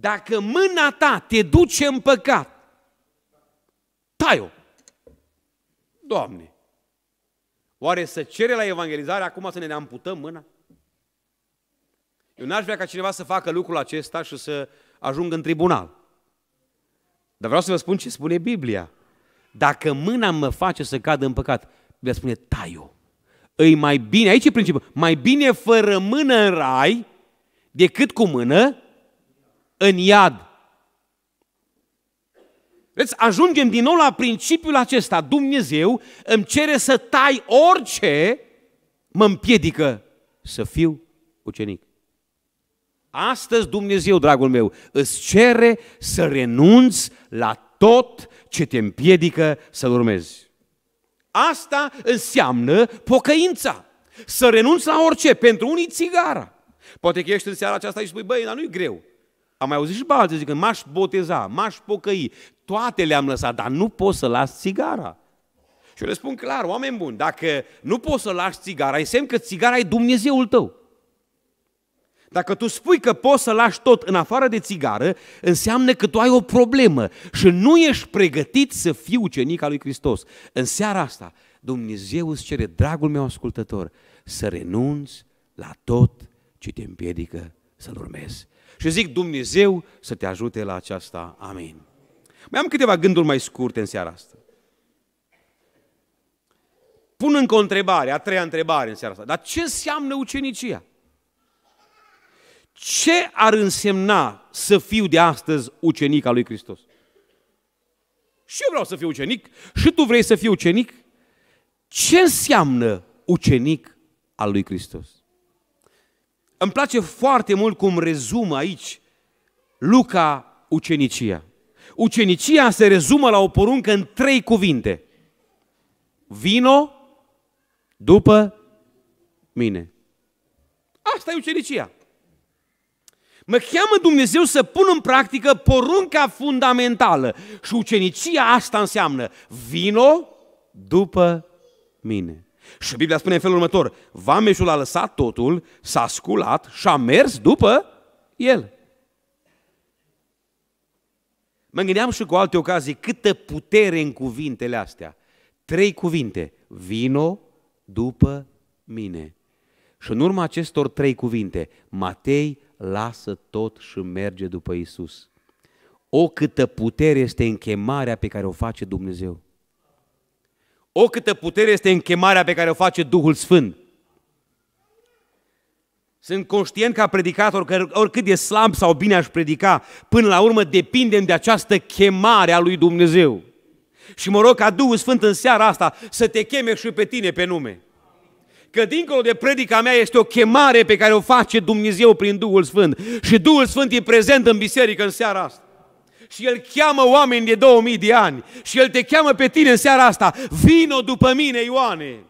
dacă mâna ta te duce în păcat, tai-o. Doamne, oare să cere la evangelizare acum să ne amputăm mâna? Eu n-aș vrea ca cineva să facă lucrul acesta și să ajungă în tribunal. Dar vreau să vă spun ce spune Biblia. Dacă mâna mă face să cadă în păcat, Biblia spune, tai-o. Îi mai bine, aici e principiul, mai bine fără mână în rai decât cu mână în iad. Vedeți, ajungem din nou la principiul acesta. Dumnezeu îmi cere să tai orice mă împiedică să fiu ucenic. Astăzi Dumnezeu, dragul meu, îți cere să renunți la tot ce te împiedică să-L urmezi. Asta înseamnă pocăința. Să renunți la orice, pentru unii țigara. Poate că ești în seara aceasta și spui, băi, dar nu-i greu. Am mai auzit și pe alții zicând, m-aș boteza, m-aș pocăi. Toate le-am lăsat, dar nu pot să las țigara. Și eu le spun clar, oameni buni, dacă nu poți să lași țigara, e semn că țigara e Dumnezeul tău. Dacă tu spui că poți să lași tot în afară de țigară, înseamnă că tu ai o problemă și nu ești pregătit să fii ucenic al lui Hristos. În seara asta, Dumnezeu îți cere, dragul meu ascultător, să renunți la tot ce te împiedică să-L urmezi. Și zic Dumnezeu să te ajute la aceasta. Amin. Mai am câteva gânduri mai scurte în seara asta. Pun încă o întrebare, a treia întrebare în seara asta. Dar ce înseamnă ucenicia? Ce ar însemna să fiu de astăzi ucenic al lui Hristos? Și eu vreau să fiu ucenic, și tu vrei să fii ucenic? Ce înseamnă ucenic al lui Hristos? Îmi place foarte mult cum rezumă aici Luca ucenicia. Ucenicia se rezumă la o poruncă în trei cuvinte. Vino după mine. Asta e ucenicia. Mă cheamă Dumnezeu să pun în practică porunca fundamentală și ucenicia asta înseamnă vino după mine. Și Biblia spune în felul următor, vameșul a lăsat totul, s-a sculat și a mers după el. Mă gândeam și cu alte ocazii câtă putere în cuvintele astea. Trei cuvinte. Vino după mine. Și în urma acestor trei cuvinte, Matei lasă tot și merge după Isus. O câtă putere este în chemarea pe care o face Dumnezeu. O câtă putere este în chemarea pe care o face Duhul Sfânt. Sunt conștient ca predicator că oricât e slab sau bine aș predica, până la urmă depindem de această chemare a lui Dumnezeu. Și mă rog ca Duhul Sfânt în seara asta să te cheme și pe tine pe nume. Că dincolo de predica mea este o chemare pe care o face Dumnezeu prin Duhul Sfânt. Și Duhul Sfânt e prezent în biserică în seara asta și El cheamă oameni de 2000 de ani și El te cheamă pe tine în seara asta. Vino după mine, Ioane!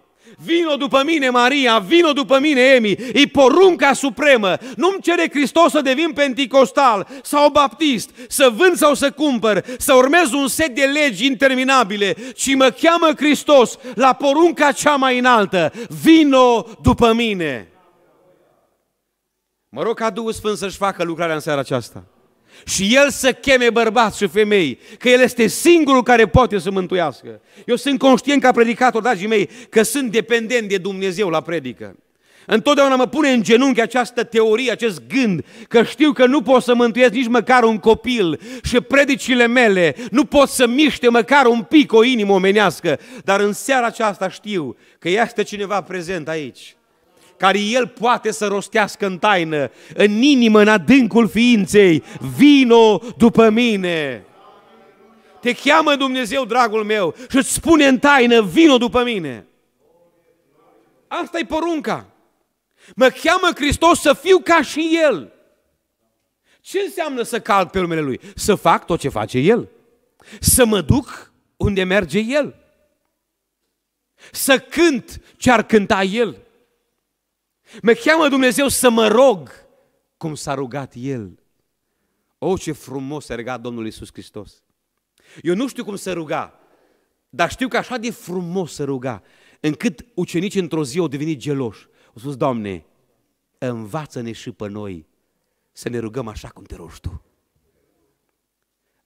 Vino după mine, Maria, vino după mine, Emi. E porunca supremă. Nu-mi cere Hristos să devin penticostal sau baptist, să vând sau să cumpăr, să urmez un set de legi interminabile, ci mă cheamă Hristos la porunca cea mai înaltă. Vino după mine. Mă rog ca Duhul Sfânt să-și facă lucrarea în seara aceasta și El să cheme bărbați și femei, că El este singurul care poate să mântuiască. Eu sunt conștient ca predicator, dragii mei, că sunt dependent de Dumnezeu la predică. Întotdeauna mă pune în genunchi această teorie, acest gând, că știu că nu pot să mântuiesc nici măcar un copil și predicile mele nu pot să miște măcar un pic o inimă omenească, dar în seara aceasta știu că este cineva prezent aici care el poate să rostească în taină, în inimă, în adâncul ființei, vino după mine. Te cheamă Dumnezeu, dragul meu, și îți spune în taină, vino după mine. Asta e porunca. Mă cheamă Hristos să fiu ca și El. Ce înseamnă să calc pe lumele Lui? Să fac tot ce face El. Să mă duc unde merge El. Să cânt ce ar cânta El. Mă cheamă Dumnezeu să mă rog cum s-a rugat El. O, ce frumos a rugat Domnul Iisus Hristos. Eu nu știu cum să ruga, dar știu că așa de frumos să ruga, încât ucenicii într-o zi au devenit geloși. Au spus, Doamne, învață-ne și pe noi să ne rugăm așa cum te rogi Tu.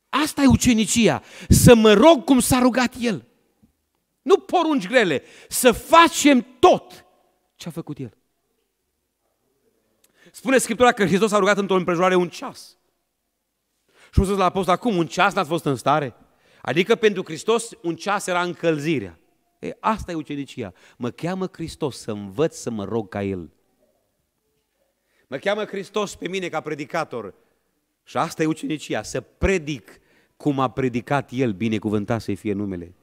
Asta e ucenicia, să mă rog cum s-a rugat El. Nu porunci grele, să facem tot ce a făcut El. Spune Scriptura că Hristos a rugat într-o împrejurare un ceas. Și am zis la apostol, acum un ceas n-ați fost în stare? Adică pentru Hristos un ceas era încălzirea. E, asta e ucenicia. Mă cheamă Hristos să învăț să mă rog ca El. Mă cheamă Hristos pe mine ca predicator. Și asta e ucenicia, să predic cum a predicat El, binecuvântat să fie numele.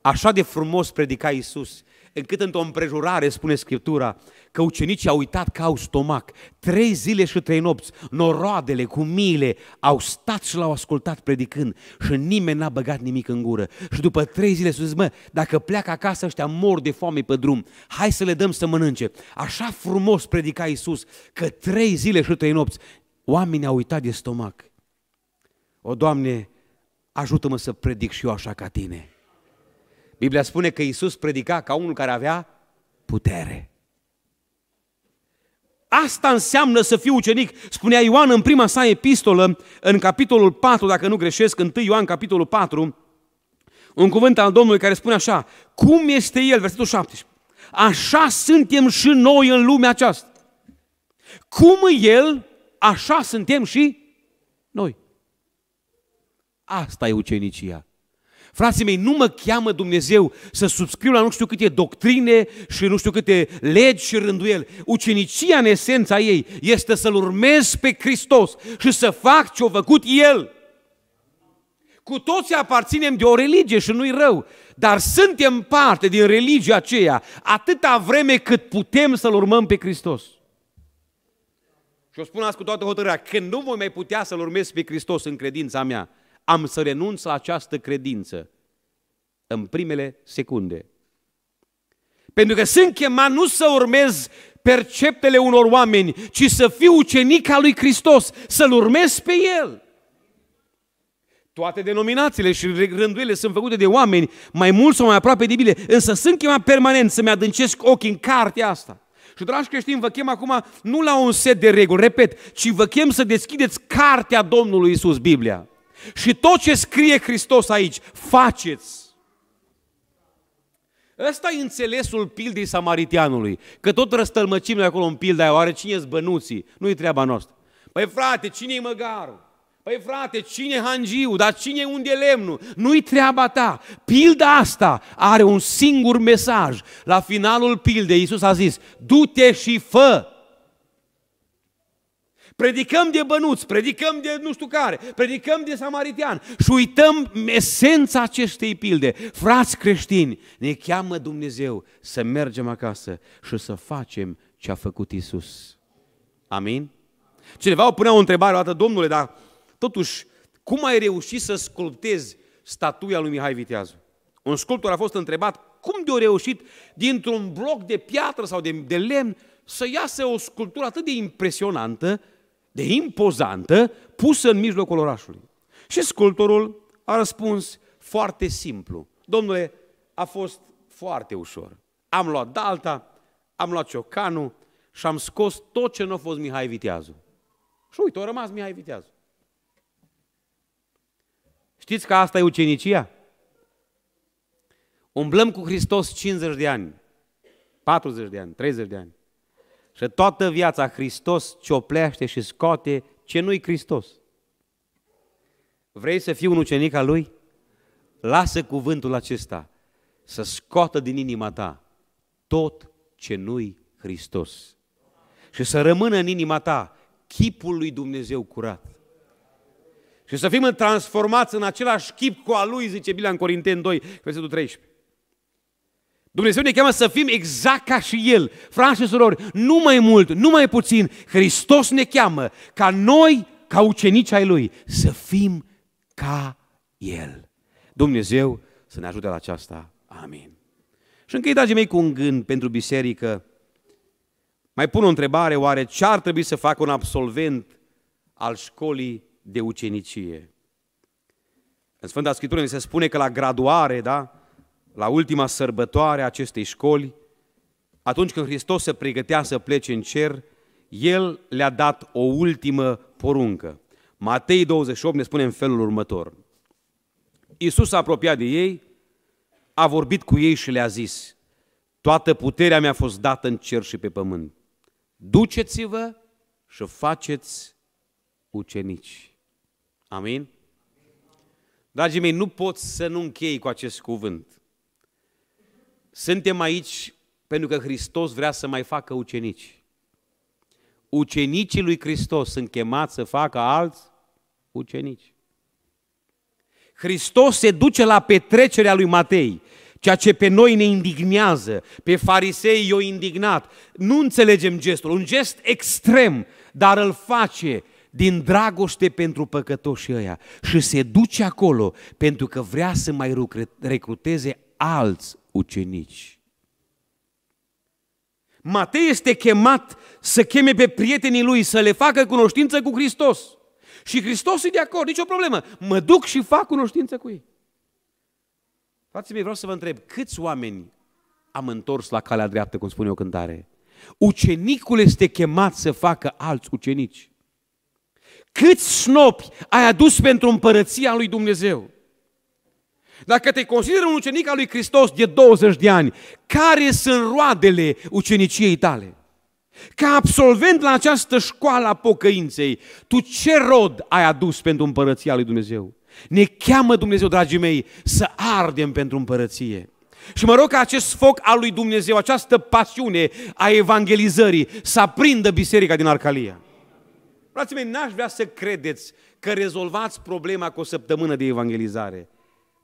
Așa de frumos predica Iisus încât într-o împrejurare, spune Scriptura, că ucenicii au uitat că au stomac. Trei zile și trei nopți, noroadele cu miile au stat și l-au ascultat predicând și nimeni n-a băgat nimic în gură. Și după trei zile s zis, mă, dacă pleacă acasă ăștia mor de foame pe drum, hai să le dăm să mănânce. Așa frumos predica Iisus că trei zile și trei nopți oamenii au uitat de stomac. O, Doamne, ajută-mă să predic și eu așa ca Tine. Biblia spune că Iisus predica ca unul care avea putere. Asta înseamnă să fii ucenic. Spunea Ioan în prima sa epistolă, în capitolul 4, dacă nu greșesc, 1 Ioan capitolul 4, un cuvânt al Domnului care spune așa, cum este El, versetul 17, așa suntem și noi în lumea aceasta. Cum e El, așa suntem și noi. Asta e ucenicia. Frații mei, nu mă cheamă Dumnezeu să subscriu la nu știu câte doctrine și nu știu câte legi și rânduieli. Ucenicia, în esența ei, este să-L urmez pe Hristos și să fac ce-o făcut El. Cu toții aparținem de o religie și nu-i rău, dar suntem parte din religia aceea atâta vreme cât putem să-L urmăm pe Hristos. Și o spun azi cu toată hotărârea, când nu voi mai putea să-L urmez pe Hristos în credința mea, am să renunț la această credință în primele secunde. Pentru că sunt chemat nu să urmez perceptele unor oameni, ci să fiu ucenic al lui Hristos, să-L urmez pe El. Toate denominațiile și rândurile sunt făcute de oameni, mai mult sau mai aproape de bine, însă sunt chemat permanent să-mi adâncesc ochii în cartea asta. Și, dragi creștini, vă chem acum nu la un set de reguli, repet, ci vă chem să deschideți cartea Domnului Isus, Biblia. Și tot ce scrie Hristos aici, faceți. Ăsta e înțelesul pildei samaritianului. Că tot răstălmăcim noi acolo în pilda aia, oare cine bănuții? Nu-i treaba noastră. Păi frate, cine-i măgarul? Păi frate, cine hangiu? Dar cine unde lemnul? Nu-i treaba ta. Pilda asta are un singur mesaj. La finalul pildei, Iisus a zis, du-te și fă Predicăm de bănuți, predicăm de nu știu care, predicăm de samaritian și uităm esența acestei pilde. Frați creștini, ne cheamă Dumnezeu să mergem acasă și să facem ce a făcut Isus. Amin? Cineva o punea o întrebare o dată, domnule, dar totuși, cum ai reușit să sculptezi statuia lui Mihai Viteazu? Un sculptor a fost întrebat cum de-o reușit dintr-un bloc de piatră sau de, de lemn să iasă o sculptură atât de impresionantă de impozantă pusă în mijlocul orașului. Și sculptorul a răspuns foarte simplu. Domnule, a fost foarte ușor. Am luat dalta, am luat ciocanul și am scos tot ce nu a fost Mihai Viteazu. Și uite, a rămas Mihai Viteazu. Știți că asta e ucenicia? Umblăm cu Hristos 50 de ani, 40 de ani, 30 de ani. Și toată viața Hristos cioplește și scoate ce nu-i Hristos. Vrei să fii un ucenic al Lui? Lasă cuvântul acesta să scoată din inima ta tot ce nu-i Hristos. Și să rămână în inima ta chipul lui Dumnezeu curat. Și să fim transformați în același chip cu a Lui, zice Biblia în Corinteni 2, versetul 13. Dumnezeu ne cheamă să fim exact ca și El. Frați și surori, nu mai mult, nu mai puțin, Hristos ne cheamă ca noi, ca ucenici ai Lui, să fim ca El. Dumnezeu să ne ajute la aceasta. Amin. Și închei, dragii mei, cu un gând pentru biserică. Mai pun o întrebare, oare ce ar trebui să facă un absolvent al școlii de ucenicie? În Sfânta Scriptură ne se spune că la graduare, da, la ultima sărbătoare a acestei școli, atunci când Hristos se pregătea să plece în cer, El le-a dat o ultimă poruncă. Matei 28 ne spune în felul următor. Iisus s-a apropiat de ei, a vorbit cu ei și le-a zis, Toată puterea mi-a fost dată în cer și pe pământ. Duceți-vă și faceți ucenici. Amin? Dragii mei, nu pot să nu închei cu acest cuvânt. Suntem aici pentru că Hristos vrea să mai facă ucenici. Ucenicii lui Hristos sunt chemați să facă alți ucenici. Hristos se duce la petrecerea lui Matei, ceea ce pe noi ne indignează, pe farisei i-o indignat. Nu înțelegem gestul, un gest extrem, dar îl face din dragoste pentru păcătoșii ăia și se duce acolo pentru că vrea să mai recruteze alți ucenici. Matei este chemat să cheme pe prietenii lui, să le facă cunoștință cu Hristos. Și Hristos e de acord, nicio problemă. Mă duc și fac cunoștință cu ei. Frații mei, vreau să vă întreb, câți oameni am întors la calea dreaptă, cum spune o cântare? Ucenicul este chemat să facă alți ucenici. Câți snopi ai adus pentru împărăția lui Dumnezeu? Dacă te consideri un ucenic al lui Hristos de 20 de ani, care sunt roadele uceniciei tale? Ca absolvent la această școală a pocăinței, tu ce rod ai adus pentru împărăția lui Dumnezeu? Ne cheamă Dumnezeu, dragii mei, să ardem pentru împărăție. Și mă rog ca acest foc al lui Dumnezeu, această pasiune a evangelizării, să aprindă biserica din Arcalia. Frații mei, n-aș vrea să credeți că rezolvați problema cu o săptămână de evangelizare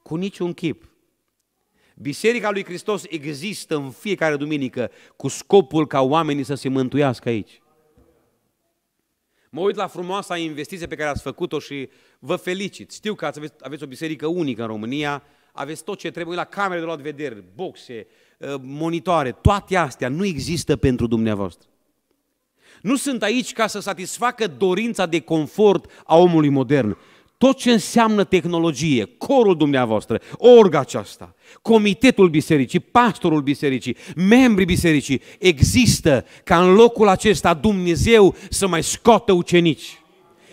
cu niciun chip. Biserica lui Hristos există în fiecare duminică cu scopul ca oamenii să se mântuiască aici. Mă uit la frumoasa investiție pe care ați făcut-o și vă felicit. Știu că aveți, aveți o biserică unică în România, aveți tot ce trebuie la camere de luat vedere, boxe, ă, monitoare, toate astea nu există pentru dumneavoastră. Nu sunt aici ca să satisfacă dorința de confort a omului modern tot ce înseamnă tehnologie, corul dumneavoastră, orga aceasta, comitetul bisericii, pastorul bisericii, membrii bisericii, există ca în locul acesta Dumnezeu să mai scoată ucenici.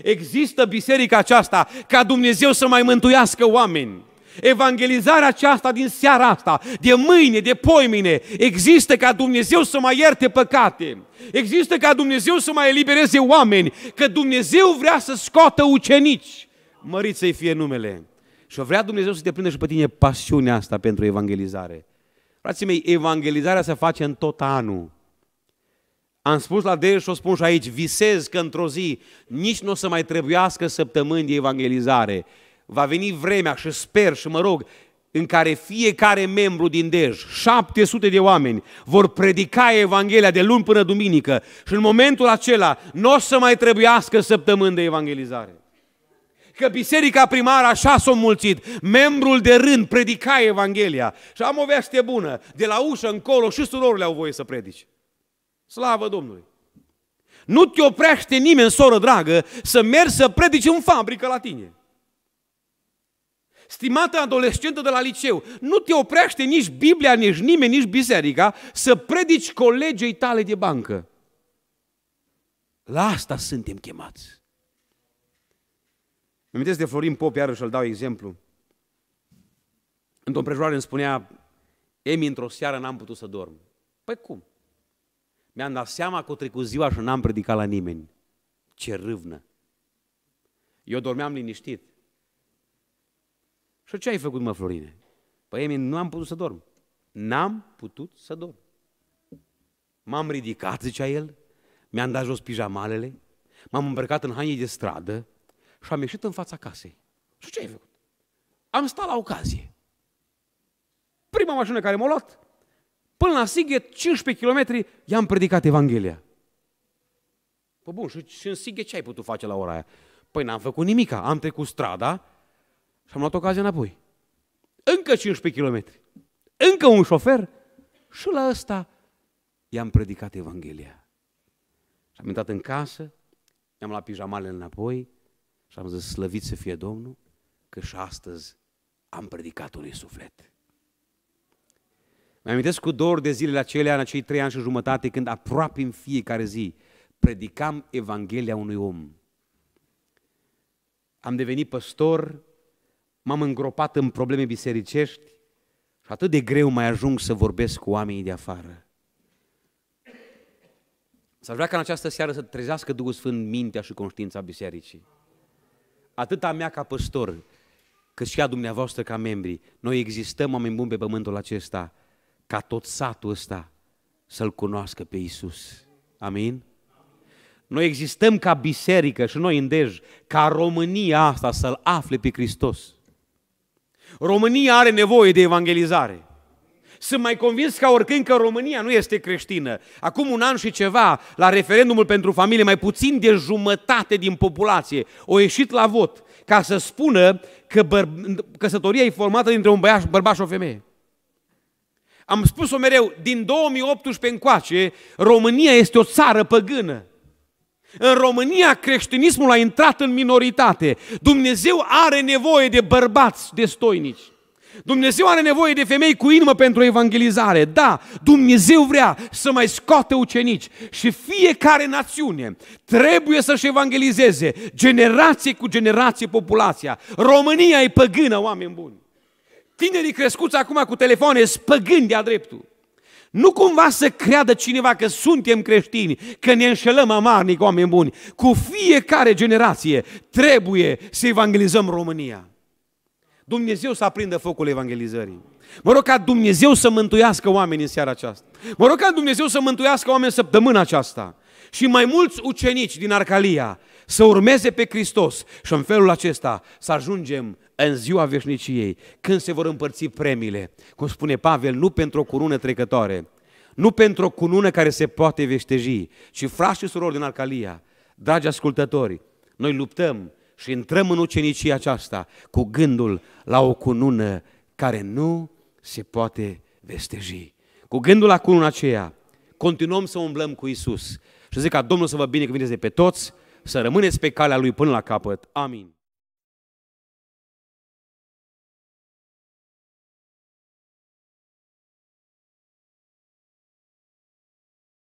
Există biserica aceasta ca Dumnezeu să mai mântuiască oameni. Evangelizarea aceasta din seara asta, de mâine, de poimine, există ca Dumnezeu să mai ierte păcate. Există ca Dumnezeu să mai elibereze oameni, că Dumnezeu vrea să scoată ucenici mărit să-i fie numele. Și vrea Dumnezeu să te prindă și pe tine pasiunea asta pentru evangelizare. Frații mei, evangelizarea se face în tot anul. Am spus la Deus și o spun și aici, visez că într-o zi nici nu o să mai trebuiască săptămâni de evangelizare. Va veni vremea și sper și mă rog, în care fiecare membru din Dej, 700 de oameni, vor predica Evanghelia de luni până duminică și în momentul acela nu o să mai trebuiască săptămâni de evangelizare. Că biserica primară așa s-a mulțit, membrul de rând predica Evanghelia. Și am o veste bună, de la ușă încolo și surorile au voie să predici. Slavă Domnului! Nu te oprește nimeni, soră dragă, să mergi să predici în fabrică la tine. Stimată adolescentă de la liceu, nu te oprește nici Biblia, nici nimeni, nici biserica să predici colegei tale de bancă. La asta suntem chemați. Îmi amintesc de Florin Pop, iarăși îl dau exemplu. Într-o împrejurare îmi spunea, Emi, într-o seară n-am putut să dorm. Păi cum? Mi-am dat seama că o trecut ziua și n-am predicat la nimeni. Ce râvnă! Eu dormeam liniștit. Și ce ai făcut, mă, Florine? Păi, Emi, nu am putut să dorm. N-am putut să dorm. M-am ridicat, zicea el, mi-am dat jos pijamalele, m-am îmbrăcat în haine de stradă, și am ieșit în fața casei. Și ce ai făcut? Am stat la ocazie. Prima mașină care m-a luat, până la Sighet, 15 km, i-am predicat Evanghelia. Păi bun, și, și în Sighet ce ai putut face la ora aia? Păi n-am făcut nimica, am trecut strada și am luat ocazia înapoi. Încă 15 km, încă un șofer și la ăsta i-am predicat Evanghelia. Și am intrat în casă, i-am luat pijamale înapoi, și am zis, slăvit să fie Domnul, că și astăzi am predicat unui suflet. Mă amintesc cu dor de zilele acelea, în acei trei ani și jumătate, când aproape în fiecare zi predicam Evanghelia unui om. Am devenit păstor, m-am îngropat în probleme bisericești și atât de greu mai ajung să vorbesc cu oamenii de afară. S-ar vrea ca în această seară să trezească Duhul Sfânt mintea și conștiința bisericii atât a mea ca păstor, cât și a dumneavoastră ca membri, noi existăm oameni buni pe pământul acesta, ca tot satul ăsta să-L cunoască pe Isus. Amin? Noi existăm ca biserică și noi în ca România asta să-L afle pe Hristos. România are nevoie de evangelizare. Sunt mai convins ca oricând că România nu este creștină. Acum un an și ceva, la referendumul pentru familie, mai puțin de jumătate din populație o ieșit la vot ca să spună că băr- căsătoria e formată dintre un băiaș, bărbat și o femeie. Am spus-o mereu, din 2018 încoace, România este o țară păgână. În România creștinismul a intrat în minoritate. Dumnezeu are nevoie de bărbați destoinici. Dumnezeu are nevoie de femei cu inimă pentru evangelizare. Da, Dumnezeu vrea să mai scoate ucenici și fiecare națiune trebuie să-și evangelizeze generație cu generație populația. România e păgână, oameni buni. Tinerii crescuți acum cu telefoane păgâni de-a dreptul. Nu cumva să creadă cineva că suntem creștini, că ne înșelăm amarnic, oameni buni. Cu fiecare generație trebuie să evangelizăm România. Dumnezeu să aprindă focul evangelizării. Mă rog ca Dumnezeu să mântuiască oamenii în seara aceasta. Mă rog ca Dumnezeu să mântuiască oameni săptămâna aceasta. Și mai mulți ucenici din Arcalia să urmeze pe Hristos și în felul acesta să ajungem în ziua veșniciei, când se vor împărți premiile, cum spune Pavel, nu pentru o curună trecătoare, nu pentru o cunună care se poate veșteji, ci frași și surori din Arcalia, dragi ascultători, noi luptăm și intrăm în ucenicia aceasta cu gândul la o cunună care nu se poate vesteji. Cu gândul la cununa aceea, continuăm să umblăm cu Isus. Și zic ca Domnul să vă binecuvinteze pe toți, să rămâneți pe calea Lui până la capăt. Amin.